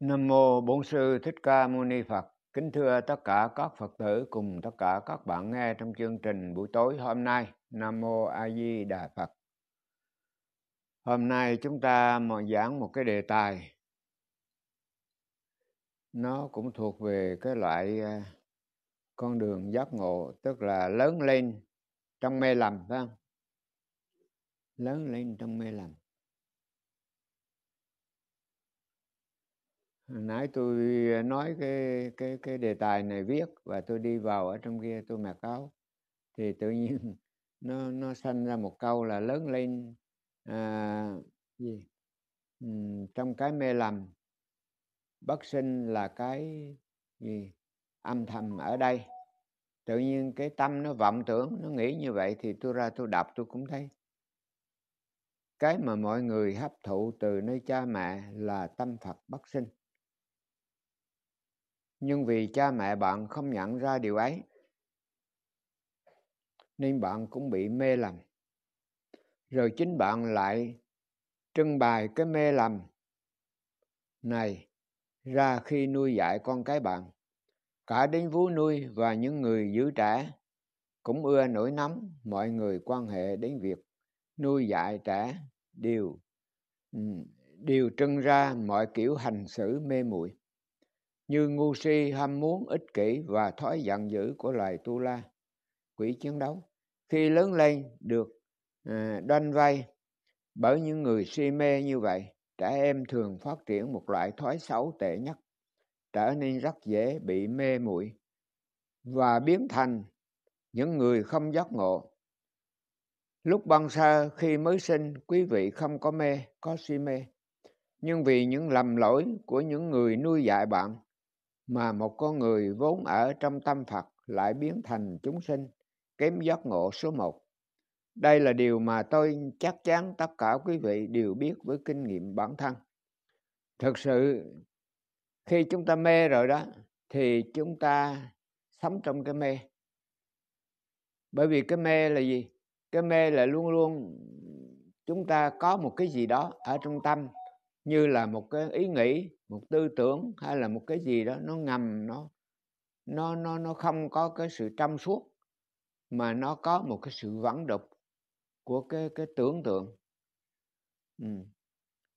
Nam mô Bổn sư Thích Ca Mâu Ni Phật. Kính thưa tất cả các Phật tử cùng tất cả các bạn nghe trong chương trình buổi tối hôm nay. Nam mô A Di Đà Phật. Hôm nay chúng ta mà giảng một cái đề tài nó cũng thuộc về cái loại à, con đường giác ngộ tức là lớn lên trong mê lầm phải không lớn lên trong mê lầm Hồi nãy tôi à, nói cái cái cái đề tài này viết và tôi đi vào ở trong kia tôi mặc áo thì tự nhiên nó nó sanh ra một câu là lớn lên à, gì ừ, trong cái mê lầm bất sinh là cái gì âm thầm ở đây tự nhiên cái tâm nó vọng tưởng nó nghĩ như vậy thì tôi ra tôi đọc tôi cũng thấy cái mà mọi người hấp thụ từ nơi cha mẹ là tâm phật bất sinh nhưng vì cha mẹ bạn không nhận ra điều ấy nên bạn cũng bị mê lầm rồi chính bạn lại trưng bày cái mê lầm này ra khi nuôi dạy con cái bạn cả đến vú nuôi và những người giữ trẻ cũng ưa nổi nóng mọi người quan hệ đến việc nuôi dạy trẻ đều đều trưng ra mọi kiểu hành xử mê muội như ngu si ham muốn ích kỷ và thói giận dữ của loài tu la quỷ chiến đấu khi lớn lên được à, đoan vay bởi những người si mê như vậy trẻ em thường phát triển một loại thói xấu tệ nhất trở nên rất dễ bị mê muội và biến thành những người không giác ngộ lúc ban sơ khi mới sinh quý vị không có mê có si mê nhưng vì những lầm lỗi của những người nuôi dạy bạn mà một con người vốn ở trong tâm phật lại biến thành chúng sinh kém giác ngộ số một đây là điều mà tôi chắc chắn tất cả quý vị đều biết với kinh nghiệm bản thân thực sự khi chúng ta mê rồi đó thì chúng ta sống trong cái mê bởi vì cái mê là gì cái mê là luôn luôn chúng ta có một cái gì đó ở trong tâm như là một cái ý nghĩ một tư tưởng hay là một cái gì đó nó ngầm nó nó nó nó không có cái sự trong suốt mà nó có một cái sự vắng đục của cái cái tưởng tượng ừ.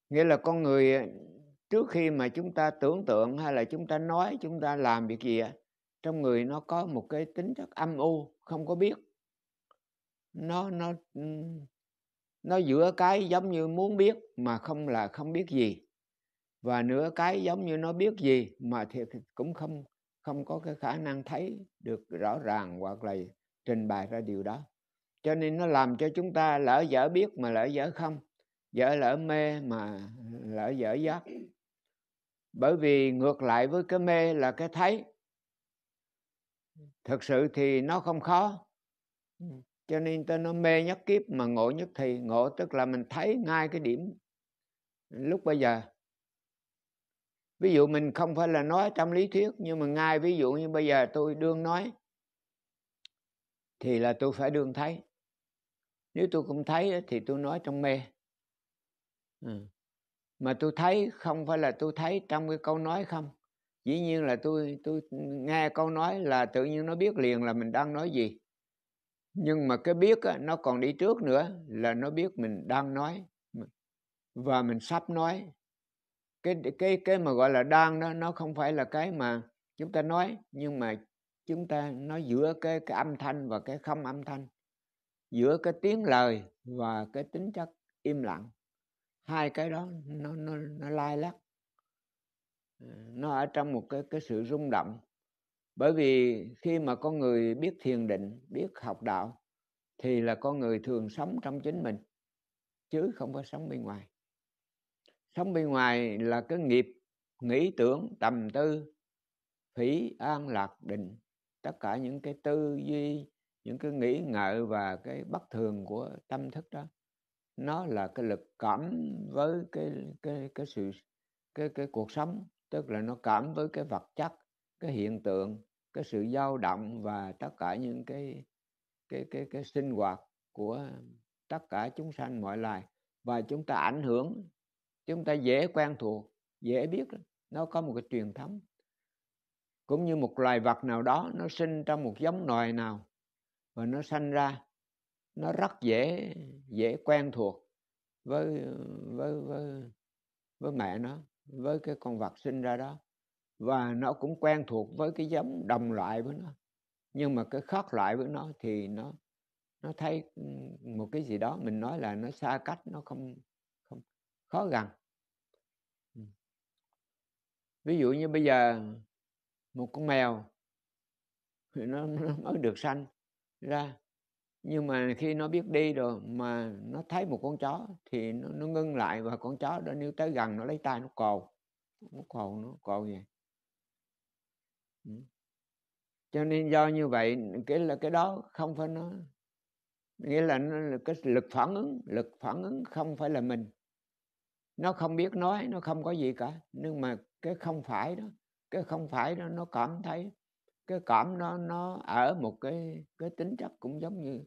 nghĩa là con người à, trước khi mà chúng ta tưởng tượng hay là chúng ta nói chúng ta làm việc gì trong người nó có một cái tính chất âm u không có biết nó nó ừ, nó giữa cái giống như muốn biết mà không là không biết gì và nửa cái giống như nó biết gì mà thì cũng không không có cái khả năng thấy được rõ ràng hoặc là trình bày ra điều đó cho nên nó làm cho chúng ta lỡ dở biết mà lỡ dở không dở lỡ mê mà lỡ dở giác bởi vì ngược lại với cái mê là cái thấy thực sự thì nó không khó cho nên ta nó mê nhất kiếp mà ngộ nhất thì ngộ tức là mình thấy ngay cái điểm lúc bây giờ ví dụ mình không phải là nói trong lý thuyết nhưng mà ngay ví dụ như bây giờ tôi đương nói thì là tôi phải đương thấy nếu tôi không thấy thì tôi nói trong mê ừ. mà tôi thấy không phải là tôi thấy trong cái câu nói không dĩ nhiên là tôi tôi nghe câu nói là tự nhiên nó biết liền là mình đang nói gì nhưng mà cái biết á, nó còn đi trước nữa là nó biết mình đang nói và mình sắp nói cái cái cái mà gọi là đang đó nó không phải là cái mà chúng ta nói nhưng mà chúng ta nói giữa cái, cái âm thanh và cái không âm thanh giữa cái tiếng lời và cái tính chất im lặng hai cái đó nó nó nó lai lắc ờ, nó ở trong một cái cái sự rung động bởi vì khi mà con người biết thiền định biết học đạo thì là con người thường sống trong chính mình chứ không có sống bên ngoài sống bên ngoài là cái nghiệp nghĩ tưởng tầm tư phỉ an lạc định tất cả những cái tư duy những cái nghĩ ngợi và cái bất thường của tâm thức đó nó là cái lực cảm với cái cái cái sự cái cái cuộc sống tức là nó cảm với cái vật chất cái hiện tượng cái sự dao động và tất cả những cái cái cái cái sinh hoạt của tất cả chúng sanh mọi loài và chúng ta ảnh hưởng chúng ta dễ quen thuộc dễ biết nó có một cái truyền thống cũng như một loài vật nào đó nó sinh trong một giống nòi nào và nó sanh ra nó rất dễ dễ quen thuộc với với với với mẹ nó với cái con vật sinh ra đó và nó cũng quen thuộc với cái giống đồng loại với nó nhưng mà cái khác loại với nó thì nó nó thấy ừ, một cái gì đó mình nói là nó xa cách nó không khó gần ví dụ như bây giờ một con mèo thì nó, nó mới được sanh ra nhưng mà khi nó biết đi rồi mà nó thấy một con chó thì nó, nó ngưng lại và con chó đó nếu tới gần nó lấy tay nó cồn nó cồn nó cồn vậy cho nên do như vậy cái là cái đó không phải nó nghĩa là, nó là cái lực phản ứng lực phản ứng không phải là mình nó không biết nói nó không có gì cả nhưng mà cái không phải đó cái không phải đó nó cảm thấy cái cảm nó nó ở một cái cái tính chất cũng giống như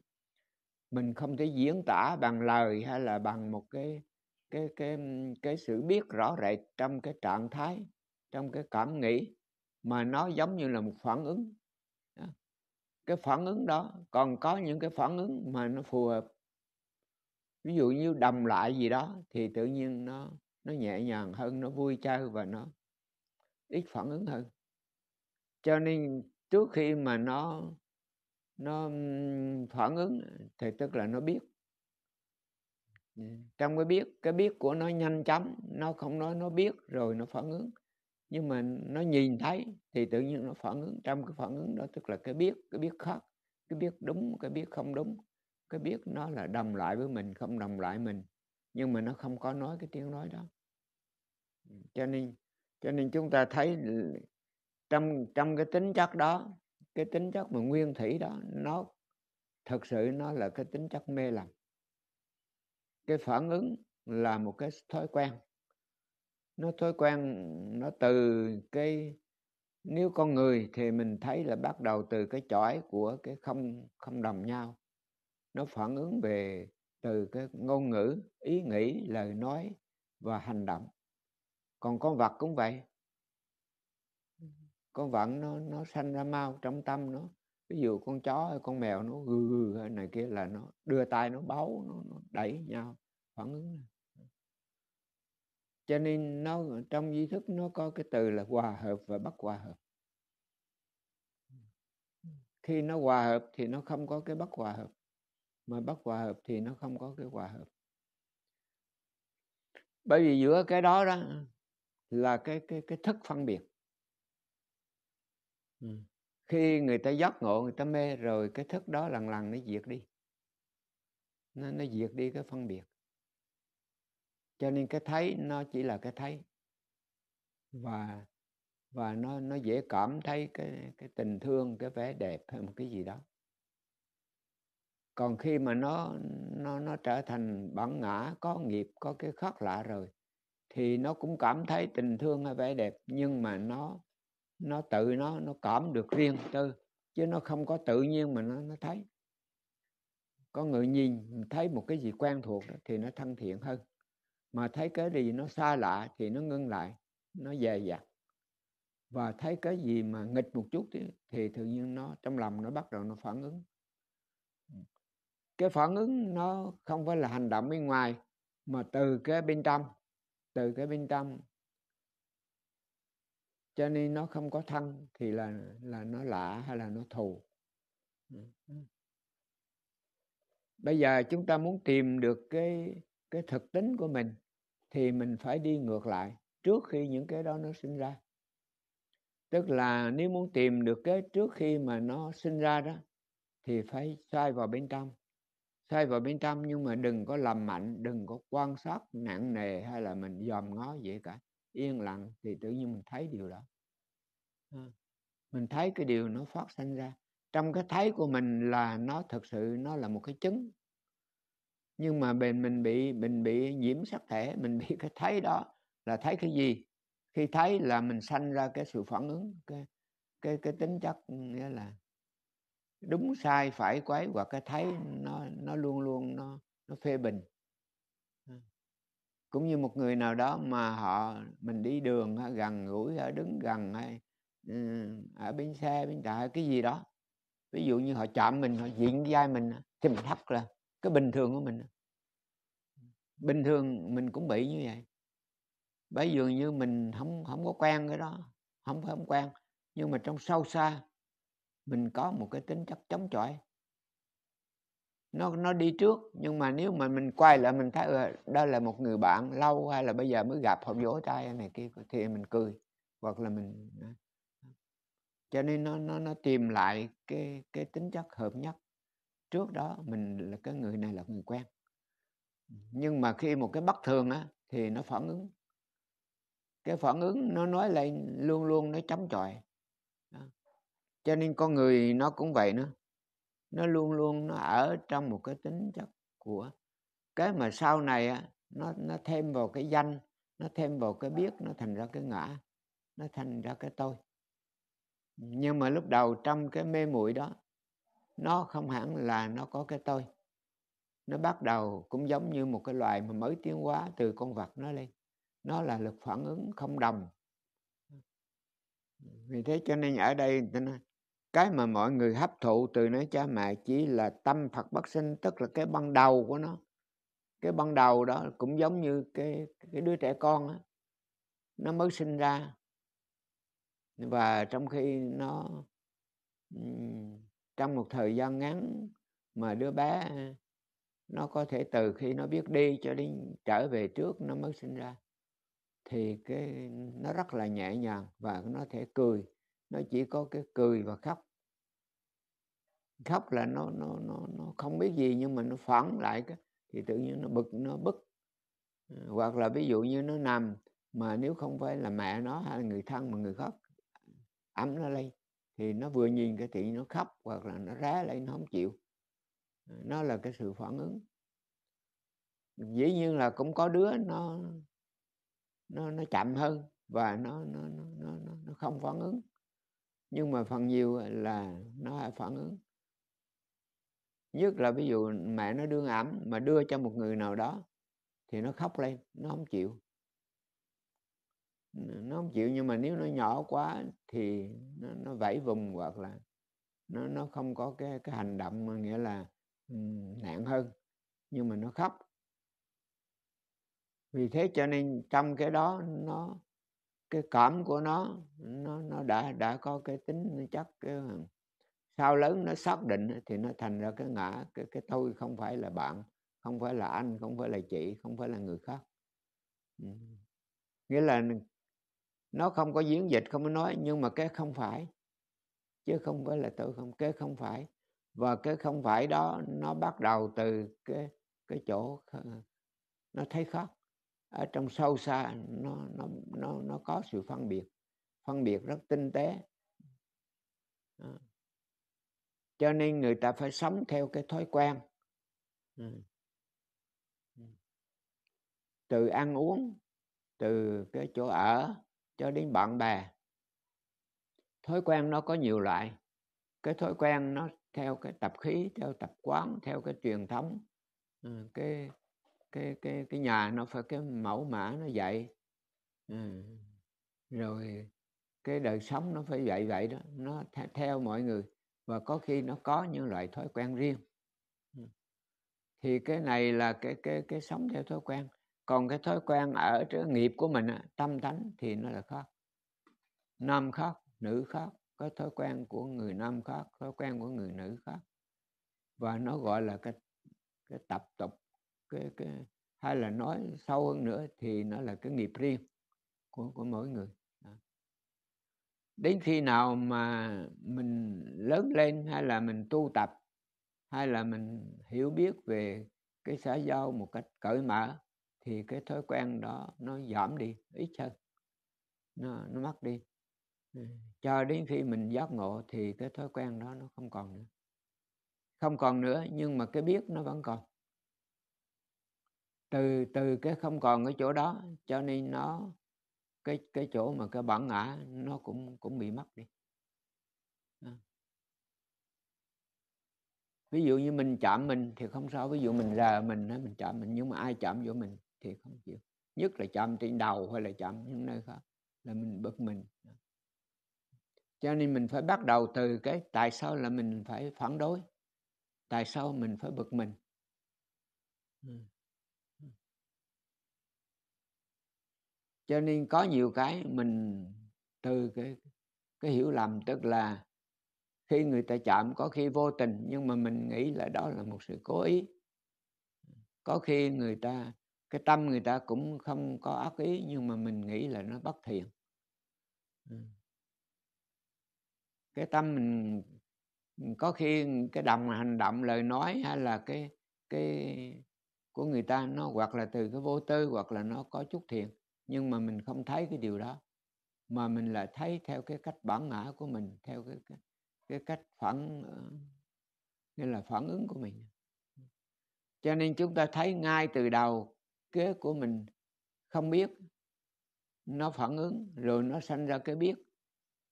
mình không thể diễn tả bằng lời hay là bằng một cái cái cái cái sự biết rõ rệt trong cái trạng thái trong cái cảm nghĩ mà nó giống như là một phản ứng cái phản ứng đó còn có những cái phản ứng mà nó phù hợp ví dụ như đồng lại gì đó thì tự nhiên nó nó nhẹ nhàng hơn nó vui chơi và nó ít phản ứng hơn cho nên trước khi mà nó nó phản ứng thì tức là nó biết trong cái biết cái biết của nó nhanh chóng nó không nói nó biết rồi nó phản ứng nhưng mà nó nhìn thấy thì tự nhiên nó phản ứng trong cái phản ứng đó tức là cái biết cái biết khác cái biết đúng cái biết không đúng cái biết nó là đồng loại với mình không đồng loại mình nhưng mà nó không có nói cái tiếng nói đó cho nên cho nên chúng ta thấy trong trong cái tính chất đó cái tính chất mà nguyên thủy đó nó thật sự nó là cái tính chất mê lầm cái phản ứng là một cái thói quen nó thói quen nó từ cái nếu con người thì mình thấy là bắt đầu từ cái chõi của cái không không đồng nhau nó phản ứng về từ cái ngôn ngữ ý nghĩ lời nói và hành động còn con vật cũng vậy con vật nó nó sanh ra mau trong tâm nó ví dụ con chó hay con mèo nó gừ gừ hay này kia là nó đưa tay nó báu nó, nó đẩy nhau phản ứng cho nên nó trong duy thức nó có cái từ là hòa hợp và bất hòa hợp khi nó hòa hợp thì nó không có cái bất hòa hợp mà bất hòa hợp thì nó không có cái hòa hợp bởi vì giữa cái đó đó là cái cái cái thức phân biệt ừ. khi người ta giác ngộ người ta mê rồi cái thức đó lần lần nó diệt đi nó nó diệt đi cái phân biệt cho nên cái thấy nó chỉ là cái thấy và và nó nó dễ cảm thấy cái cái tình thương cái vẻ đẹp hay một cái gì đó còn khi mà nó nó nó trở thành bản ngã có nghiệp có cái khác lạ rồi thì nó cũng cảm thấy tình thương hay vẻ đẹp nhưng mà nó nó tự nó nó cảm được riêng tư chứ nó không có tự nhiên mà nó nó thấy có người nhìn thấy một cái gì quen thuộc đó, thì nó thân thiện hơn mà thấy cái gì nó xa lạ thì nó ngưng lại nó dè dặt và thấy cái gì mà nghịch một chút thì, thì tự nhiên nó trong lòng nó bắt đầu nó phản ứng cái phản ứng nó không phải là hành động bên ngoài mà từ cái bên trong từ cái bên trong cho nên nó không có thân thì là là nó lạ hay là nó thù bây giờ chúng ta muốn tìm được cái cái thực tính của mình thì mình phải đi ngược lại trước khi những cái đó nó sinh ra tức là nếu muốn tìm được cái trước khi mà nó sinh ra đó thì phải xoay vào bên trong sai vào bên trong nhưng mà đừng có làm mạnh đừng có quan sát nặng nề hay là mình dòm ngó vậy cả yên lặng thì tự nhiên mình thấy điều đó ờ. mình thấy cái điều nó phát sinh ra trong cái thấy của mình là nó thực sự nó là một cái chứng nhưng mà mình mình bị mình bị nhiễm sắc thể mình bị cái thấy đó là thấy cái gì khi thấy là mình sanh ra cái sự phản ứng cái cái cái tính chất nghĩa là đúng sai phải quái hoặc cái thấy nó nó luôn luôn nó nó phê bình ừ. cũng như một người nào đó mà họ mình đi đường gần gũi ở đứng gần hay ừ, ở bên xe bên trại cái gì đó ví dụ như họ chạm mình họ diện vai mình thì mình thắt là cái bình thường của mình ừ. bình thường mình cũng bị như vậy bởi dường như mình không không có quen cái đó không phải không quen nhưng mà trong sâu xa mình có một cái tính chất chống chọi nó nó đi trước nhưng mà nếu mà mình quay lại mình thấy ừ, đó là một người bạn lâu hay là bây giờ mới gặp họ vỗ tay này kia thì mình cười hoặc là mình ờ, cho nên nó nó nó tìm lại cái cái tính chất hợp nhất trước đó mình là cái người này là người quen nhưng mà khi một cái bất thường á thì nó phản ứng cái phản ứng nó nói lên luôn luôn nó chống chọi cho nên con người nó cũng vậy nữa nó luôn luôn nó ở trong một cái tính chất của cái mà sau này nó nó thêm vào cái danh nó thêm vào cái biết nó thành ra cái ngã nó thành ra cái tôi nhưng mà lúc đầu trong cái mê muội đó nó không hẳn là nó có cái tôi nó bắt đầu cũng giống như một cái loài mà mới tiến hóa từ con vật nó lên nó là lực phản ứng không đồng vì thế cho nên ở đây người ta nói cái mà mọi người hấp thụ từ nơi cha mẹ chỉ là tâm phật bất sinh tức là cái ban đầu của nó cái ban đầu đó cũng giống như cái cái đứa trẻ con đó, nó mới sinh ra và trong khi nó trong một thời gian ngắn mà đứa bé nó có thể từ khi nó biết đi cho đến trở về trước nó mới sinh ra thì cái nó rất là nhẹ nhàng và nó thể cười nó chỉ có cái cười và khóc khóc là nó nó nó nó không biết gì nhưng mà nó phản lại cái thì tự nhiên nó bực nó bức ờ, hoặc là ví dụ như nó nằm mà nếu không phải là mẹ nó hay là người thân mà người khóc ấm ờ, nó lên thì nó vừa nhìn cái thì nó khóc hoặc là nó rá lên nó không chịu ờ, nó là cái sự phản ứng dĩ nhiên là cũng có đứa nó nó nó chậm hơn và nó nó nó nó, nó không phản ứng nhưng mà phần nhiều là nó phản ứng nhất là ví dụ mẹ nó đương ẩm mà đưa cho một người nào đó thì nó khóc lên nó không chịu nó không chịu nhưng mà nếu nó nhỏ quá thì nó, nó vẫy vùng hoặc là nó nó không có cái cái hành động mà nghĩa là nặng hơn nhưng mà nó khóc vì thế cho nên trong cái đó nó cái cảm của nó nó nó đã đã có cái tính chắc cái, sao lớn nó xác định thì nó thành ra cái ngã cái cái tôi không phải là bạn không phải là anh không phải là chị không phải là người khác nghĩa là nó không có diễn dịch không có nói nhưng mà cái không phải chứ không phải là tôi không cái không phải và cái không phải đó nó bắt đầu từ cái cái chỗ nó thấy khác ở trong sâu xa nó nó nó nó có sự phân biệt phân biệt rất tinh tế à. cho nên người ta phải sống theo cái thói quen à. từ ăn uống từ cái chỗ ở cho đến bạn bè thói quen nó có nhiều loại cái thói quen nó theo cái tập khí theo tập quán theo cái truyền thống ừ, cái cái cái cái nhà nó phải cái mẫu mã nó vậy à, rồi cái đời sống nó phải vậy vậy đó nó th- theo mọi người và có khi nó có những loại thói quen riêng ừ. thì cái này là cái cái cái sống theo thói quen còn cái thói quen ở cái nghiệp của mình tâm tánh thì nó là khác, nam khác, nữ khác, có thói quen của người nam khác, thói quen của người nữ khác, và nó gọi là cái cái tập tục cái, cái hay là nói sâu hơn nữa thì nó là cái nghiệp riêng của của mỗi người đến khi nào mà mình lớn lên hay là mình tu tập hay là mình hiểu biết về cái xã giao một cách cởi mở thì cái thói quen đó nó giảm đi ít hơn nó, nó mất đi ừ, cho đến khi mình giác ngộ thì cái thói quen đó nó không còn nữa không còn nữa nhưng mà cái biết nó vẫn còn từ từ cái không còn cái chỗ đó cho nên nó cái cái chỗ mà cái bản ngã nó cũng cũng bị mất đi à. ví dụ như mình chạm mình thì không sao ví dụ mình là mình mình chạm mình nhưng mà ai chạm vô mình thì không chịu nhất là chạm trên đầu hay là chạm những nơi khác là mình bực mình à. cho nên mình phải bắt đầu từ cái tại sao là mình phải phản đối tại sao mình phải bực mình ừ. cho nên có nhiều cái mình từ cái cái hiểu lầm tức là khi người ta chạm có khi vô tình nhưng mà mình nghĩ là đó là một sự cố ý có khi người ta cái tâm người ta cũng không có ác ý nhưng mà mình nghĩ là nó bất thiện cái tâm mình có khi cái đồng hành động lời nói hay là cái cái của người ta nó hoặc là từ cái vô tư hoặc là nó có chút thiện nhưng mà mình không thấy cái điều đó mà mình lại thấy theo cái cách bản ngã của mình theo cái cái, cái cách phản ờ, nghĩa là phản ứng của mình cho nên chúng ta thấy ngay từ đầu kế của mình không biết nó phản ứng rồi nó sanh ra cái biết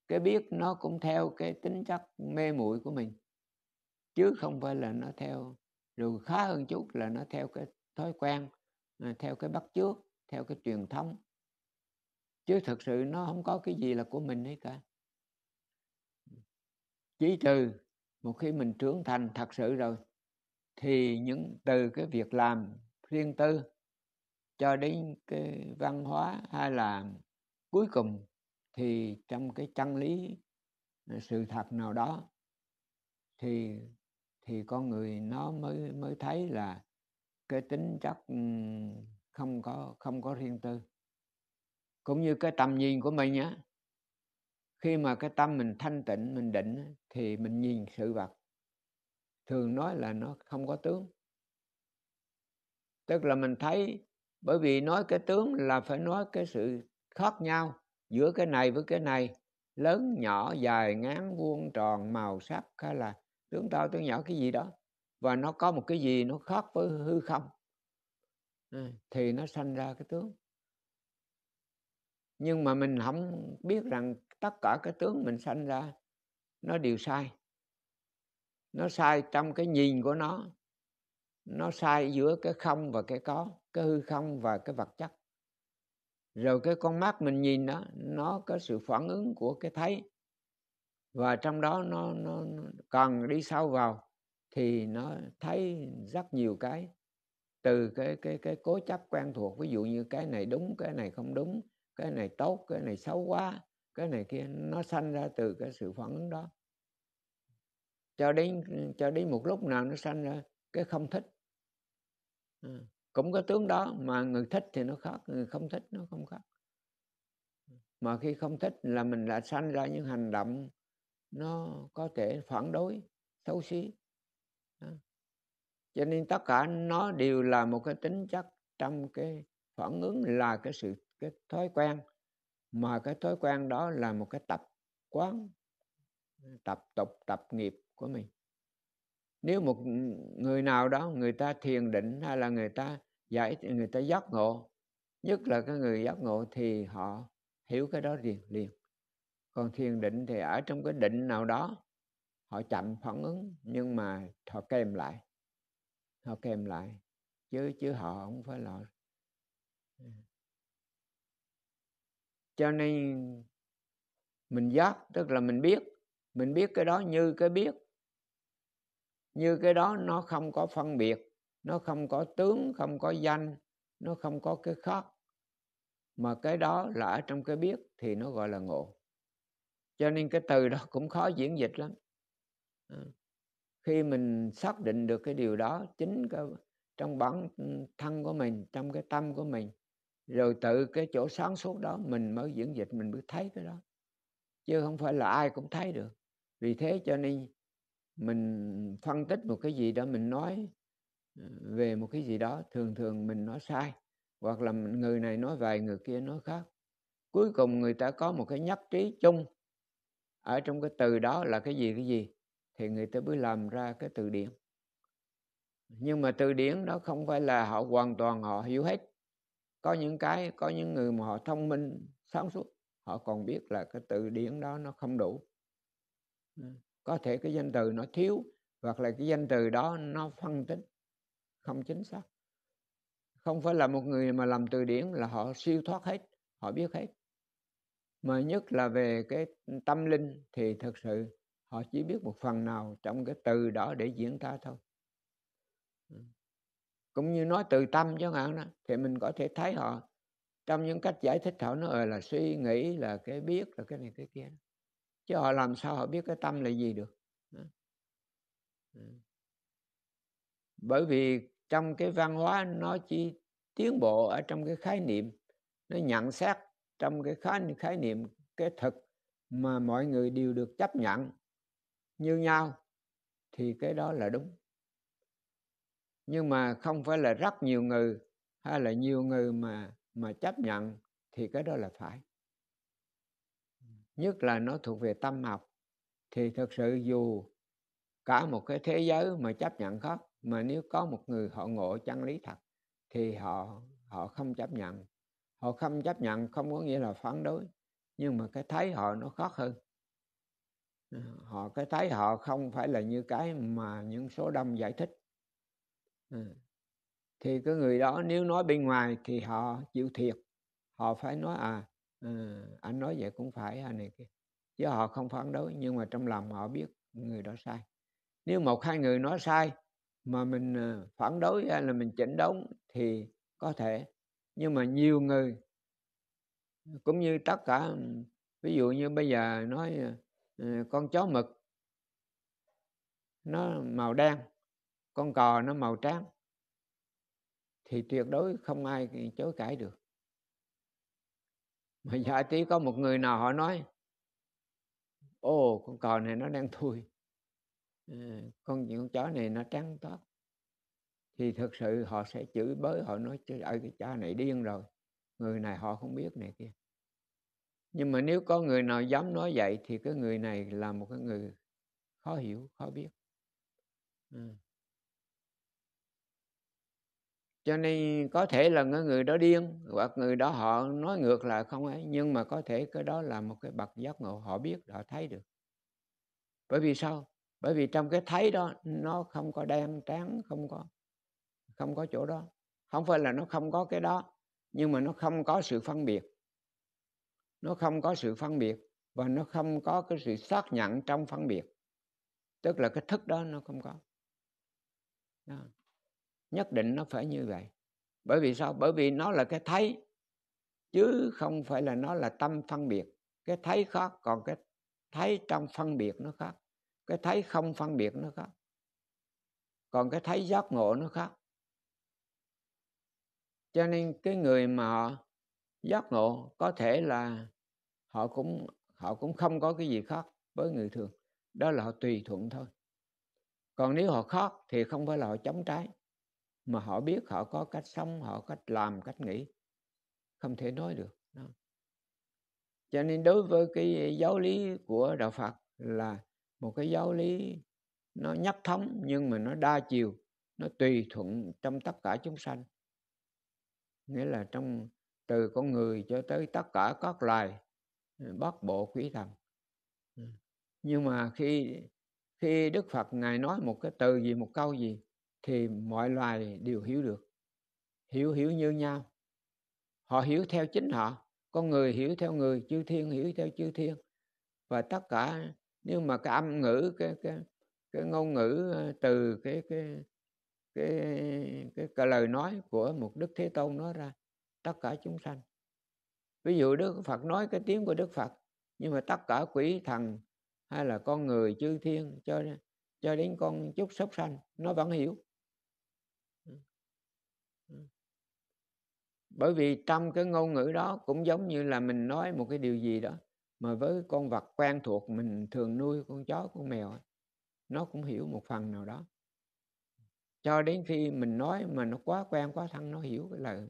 cái biết nó cũng theo cái tính chất mê muội của mình chứ không phải là nó theo rồi khá hơn chút là nó theo cái thói quen ờ, theo cái bắt chước theo cái truyền thống chứ thực sự nó không có cái gì là của mình hết cả chỉ trừ một khi mình trưởng thành thật sự rồi thì những từ cái việc làm riêng tư cho đến cái văn hóa hay là cuối cùng thì trong cái chân lý ờ, sự thật nào đó thì thì con người nó mới mới thấy là cái tính chất không có không có riêng tư cũng như cái tầm nhìn của mình á khi mà cái tâm mình thanh tịnh mình định thì mình nhìn sự vật thường nói là nó không có tướng tức là mình thấy bởi vì nói cái tướng là phải nói cái sự khác nhau giữa cái này với cái này lớn nhỏ dài ngắn vuông tròn màu sắc hay là tướng to tướng nhỏ cái gì đó và nó có một cái gì nó khác với hư không Ừ. thì nó sanh ra cái tướng nhưng mà mình không biết rằng tất cả cái tướng mình sanh ra nó đều sai nó sai trong cái nhìn của nó nó sai giữa cái không và cái có cái hư không và cái vật chất rồi cái con mắt mình nhìn nó nó có sự phản ứng của cái thấy và trong đó nó, nó, nó cần đi sâu vào thì nó thấy rất nhiều cái từ cái cái cái cố chấp quen thuộc ví dụ như cái này đúng cái này không đúng cái này tốt cái này xấu quá cái này kia nó sanh ra từ cái sự phản ứng đó cho đến cho đến một lúc nào nó sanh ra cái không thích à, cũng có tướng đó mà người thích thì nó khác người không thích nó không khác mà khi không thích là mình đã sanh ra những hành động nó có thể phản đối xấu xí cho nên tất cả nó đều là một cái tính chất trong cái phản ứng là cái sự cái thói quen mà cái thói quen đó là một cái tập quán tập tục tập nghiệp của mình nếu một người nào đó người ta thiền định hay là người ta giải người ta giác ngộ nhất là cái người giác ngộ thì họ hiểu cái đó liền liền còn thiền định thì ở trong cái định nào đó họ chậm phản ứng nhưng mà họ kèm lại họ kèm lại chứ chứ họ không phải là cho nên mình giác tức là mình biết mình biết cái đó như cái biết như cái đó nó không có phân biệt nó không có tướng không có danh nó không có cái khác mà cái đó là ở trong cái biết thì nó gọi là ngộ cho nên cái từ đó cũng khó diễn dịch lắm à khi mình xác định được cái điều đó chính cái trong bản thân của mình trong cái tâm của mình rồi tự cái chỗ sáng suốt đó mình mới diễn dịch mình mới thấy cái đó chứ không phải là ai cũng thấy được vì thế cho nên mình phân tích một cái gì đó mình nói ờ, về một cái gì đó thường thường mình nói sai hoặc là người này nói vài người kia nói khác cuối cùng người ta có một cái nhất trí chung ở trong cái từ đó là cái gì cái gì thì người ta mới làm ra cái từ điển nhưng mà từ điển đó không phải là họ hoàn toàn họ hiểu hết có những cái có những người mà họ thông minh sáng suốt họ còn biết là cái từ điển đó nó không đủ có thể cái danh từ nó thiếu hoặc là cái danh từ đó nó phân tích không chính xác không phải là một người mà làm từ điển là họ siêu thoát hết họ biết hết mà nhất là về cái tâm linh thì thật sự họ chỉ biết một phần nào trong cái từ đó để diễn tả thôi ừ. cũng như nói từ tâm chẳng ngạn đó thì mình có thể thấy họ trong những cách giải thích họ nói ờ, là suy nghĩ là cái biết là cái này cái kia chứ họ làm sao họ biết cái tâm là gì được ừ. bởi vì trong cái văn hóa nó chỉ tiến bộ ở trong cái khái niệm nó nhận xét trong cái khái, khái niệm cái thực mà mọi người đều được chấp nhận như nhau thì cái đó là đúng nhưng mà không phải là rất nhiều người hay là nhiều người mà mà chấp nhận thì cái đó là phải nhất là nó thuộc về tâm học thì thật sự dù cả một cái thế giới mà chấp nhận khác mà nếu có một người họ ngộ chân lý thật thì họ họ không chấp nhận họ không chấp nhận không có nghĩa là phản đối nhưng mà cái thấy họ nó khó hơn họ cái thấy họ không phải là như cái mà những số đông giải thích ừ. thì cái người đó nếu nói bên ngoài thì họ chịu thiệt họ phải nói à ừ, anh nói vậy cũng phải à này kia chứ họ không phản đối nhưng mà trong lòng họ biết người đó sai nếu một hai người nói sai mà mình ờ, phản đối hay là mình chỉnh đốn thì có thể nhưng mà nhiều người cũng như tất cả ví dụ như bây giờ nói ờ, Ờ, con chó mực nó màu đen con cò nó màu trắng thì tuyệt đối không ai chối cãi được mà giả tí có một người nào họ nói ô con cò này nó đang thui ờ, con con chó này nó trắng toát thì thực sự họ sẽ chửi bới họ nói chứ ở ờ, cái chó này điên rồi người này họ không biết này kia nhưng mà nếu có người nào dám nói vậy thì cái người này là một cái người khó hiểu khó biết à. cho nên có thể là cái người đó điên hoặc người đó họ nói ngược lại không ấy nhưng mà có thể cái đó là một cái bậc giác ngộ họ biết họ thấy được bởi vì sao bởi vì trong cái thấy đó nó không có đen trắng không có không có chỗ đó không phải là nó không có cái đó nhưng mà nó không có sự phân biệt nó không có sự phân biệt và nó không có cái sự xác nhận trong phân biệt tức là cái thức đó nó không có đó. nhất định nó phải như vậy bởi vì sao bởi vì nó là cái thấy chứ không phải là nó là tâm phân biệt cái thấy khác còn cái thấy trong phân biệt nó khác cái thấy không phân biệt nó khác còn cái thấy giác ngộ nó khác cho nên cái người mà giác ngộ có thể là họ cũng họ cũng không có cái gì khác với người thường đó là họ tùy thuận thôi còn nếu họ khác thì không phải là họ chống trái mà họ biết họ có cách sống họ cách làm cách nghĩ không thể nói được đó. cho nên đối với cái giáo lý của đạo phật là một cái giáo lý nó nhất thống nhưng mà nó đa chiều nó tùy thuận trong tất cả chúng sanh nghĩa là trong từ con người cho tới tất cả các loài bóp bộ quý thần ừ. nhưng mà khi khi đức phật ngài nói một cái từ gì một câu gì thì mọi loài đều hiểu được hiểu hiểu như nhau họ hiểu theo chính họ con người hiểu theo người chư thiên hiểu theo chư thiên và tất cả nếu mà cái âm ngữ cái cái cái ngôn ngữ ờ, từ cái cái cái cái, cái lời nói của một đức thế tôn nói ra tất cả chúng sanh ví dụ đức phật nói cái tiếng của đức phật nhưng mà tất cả quỷ thần hay là con người chư thiên cho cho đến con chút súc sanh nó vẫn hiểu bởi vì trong cái ngôn ngữ đó cũng giống như là mình nói một cái điều gì đó mà với con vật quen thuộc mình thường nuôi con chó con mèo nó cũng hiểu một phần nào đó cho đến khi mình nói mà nó quá quen quá thân nó hiểu cái lời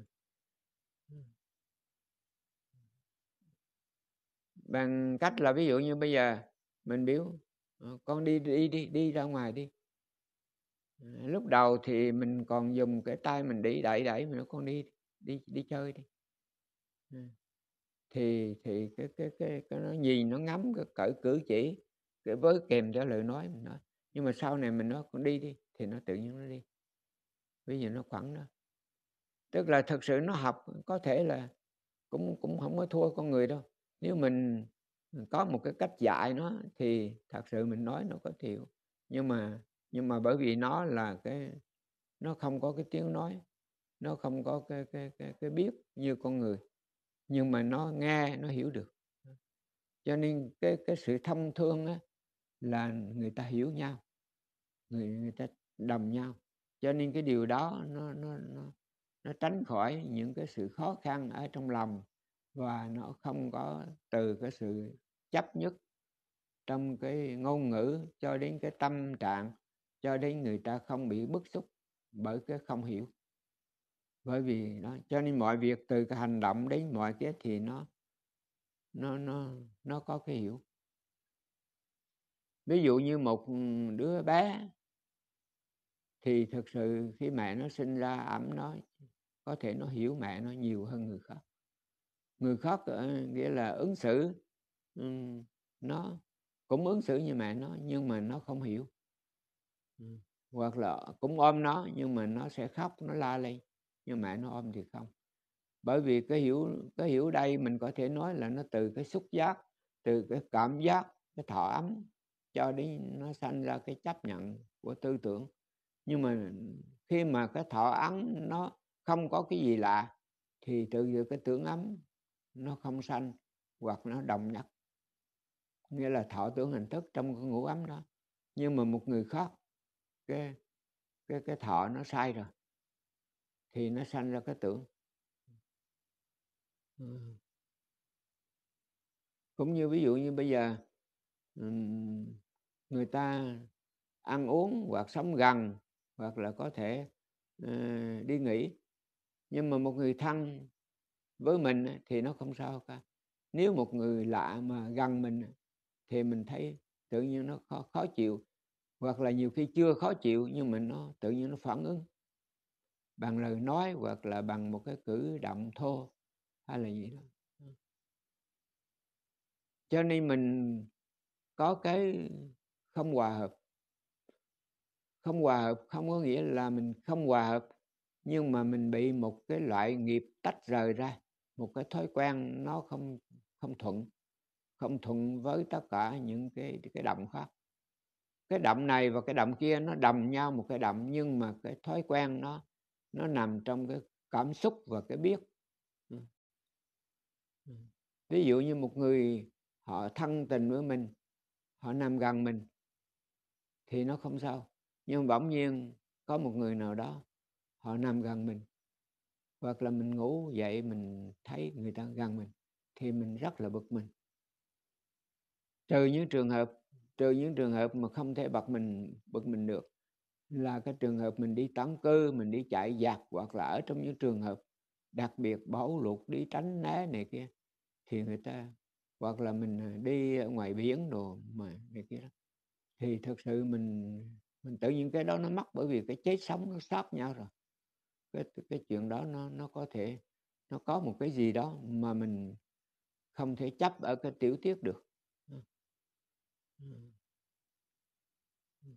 bằng cách là ví dụ như bây giờ mình biểu ờ, con đi đi đi đi ra ngoài đi ờ, lúc đầu thì mình còn dùng cái tay mình đi đẩy đẩy mình nói con đi đi đi chơi đi ừ. thì thì cái cái cái, cái nó gì nó ngắm cái cỡ cử chỉ cái với kèm theo lời nói mình nói nhưng mà sau này mình nói con đi đi thì nó tự nhiên nó đi ví dụ nó khoảng đó tức là thật sự nó học có thể là cũng cũng không có thua con người đâu nếu mình có một cái cách dạy nó thì thật sự mình nói nó có thiệu nhưng mà nhưng mà bởi vì nó là cái nó không có cái tiếng nói nó không có cái cái cái, cái biết như con người nhưng mà nó nghe nó hiểu được cho nên cái cái sự thông thương á, là người ta hiểu nhau người người ta đồng nhau cho nên cái điều đó nó nó nó nó tránh khỏi những cái sự khó khăn ở trong lòng và nó không có từ cái sự chấp nhất trong cái ngôn ngữ cho đến cái tâm trạng cho đến người ta không bị bức xúc bởi cái không hiểu bởi vì đó cho nên mọi việc từ cái hành động đến mọi cái thì nó nó nó nó có cái hiểu ví dụ như một đứa bé thì thực sự khi mẹ nó sinh ra ẩm nó có thể nó hiểu mẹ nó nhiều hơn người khác người khóc ờ, nghĩa là ứng xử nó cũng ứng xử như mẹ nó nhưng mà nó không hiểu hoặc là cũng ôm nó nhưng mà nó sẽ khóc nó la lên nhưng mẹ nó ôm thì không bởi vì cái hiểu cái hiểu đây mình có thể nói là nó từ cái xúc giác từ cái cảm giác cái thọ ấm cho đến nó sanh ra cái chấp nhận của tư tưởng nhưng mà khi mà cái thọ ấm nó không có cái gì lạ thì tự dự cái tưởng ấm nó không sanh hoặc nó đồng nhất nghĩa là thọ tưởng hình thức trong cái ngũ ấm đó nhưng mà một người khác cái cái cái thọ nó sai rồi thì nó sanh ra cái tưởng ừ. cũng như ví dụ như bây giờ người ta ăn uống hoặc sống gần hoặc là có thể ờ, đi nghỉ nhưng mà một người thân với mình thì nó không sao cả nếu một người lạ mà gần mình thì mình thấy tự nhiên nó khó, khó chịu hoặc là nhiều khi chưa khó chịu nhưng mà nó tự nhiên nó phản ứng bằng lời nói hoặc là bằng một cái cử động thô hay là gì đó cho nên mình có cái không hòa hợp không hòa hợp không có nghĩa là mình không hòa hợp nhưng mà mình bị một cái loại nghiệp tách rời ra một cái thói quen nó không không thuận không thuận với tất cả những cái cái động khác cái động này và cái động kia nó đầm nhau một cái động nhưng mà cái thói quen nó nó nằm trong cái cảm xúc và cái biết ừ. ví dụ như một người họ thân tình với mình họ nằm gần mình thì nó không sao nhưng bỗng nhiên có một người nào đó họ nằm gần mình hoặc là mình ngủ dậy mình thấy người ta gần mình thì mình rất là bực mình trừ những trường hợp trừ những trường hợp mà không thể bật mình bực mình được là cái trường hợp mình đi tán cư mình đi chạy giặc hoặc là ở trong những trường hợp đặc biệt bảo lục đi tránh né này kia thì người ta hoặc là mình à, đi ở ngoài biển đồ mà này kia đó. thì thật sự mình mình tự nhiên cái đó nó mất bởi vì cái chết sống nó sát nhau rồi cái cái chuyện đó nó nó có thể nó có một cái gì đó mà mình không thể chấp ở cái tiểu tiết được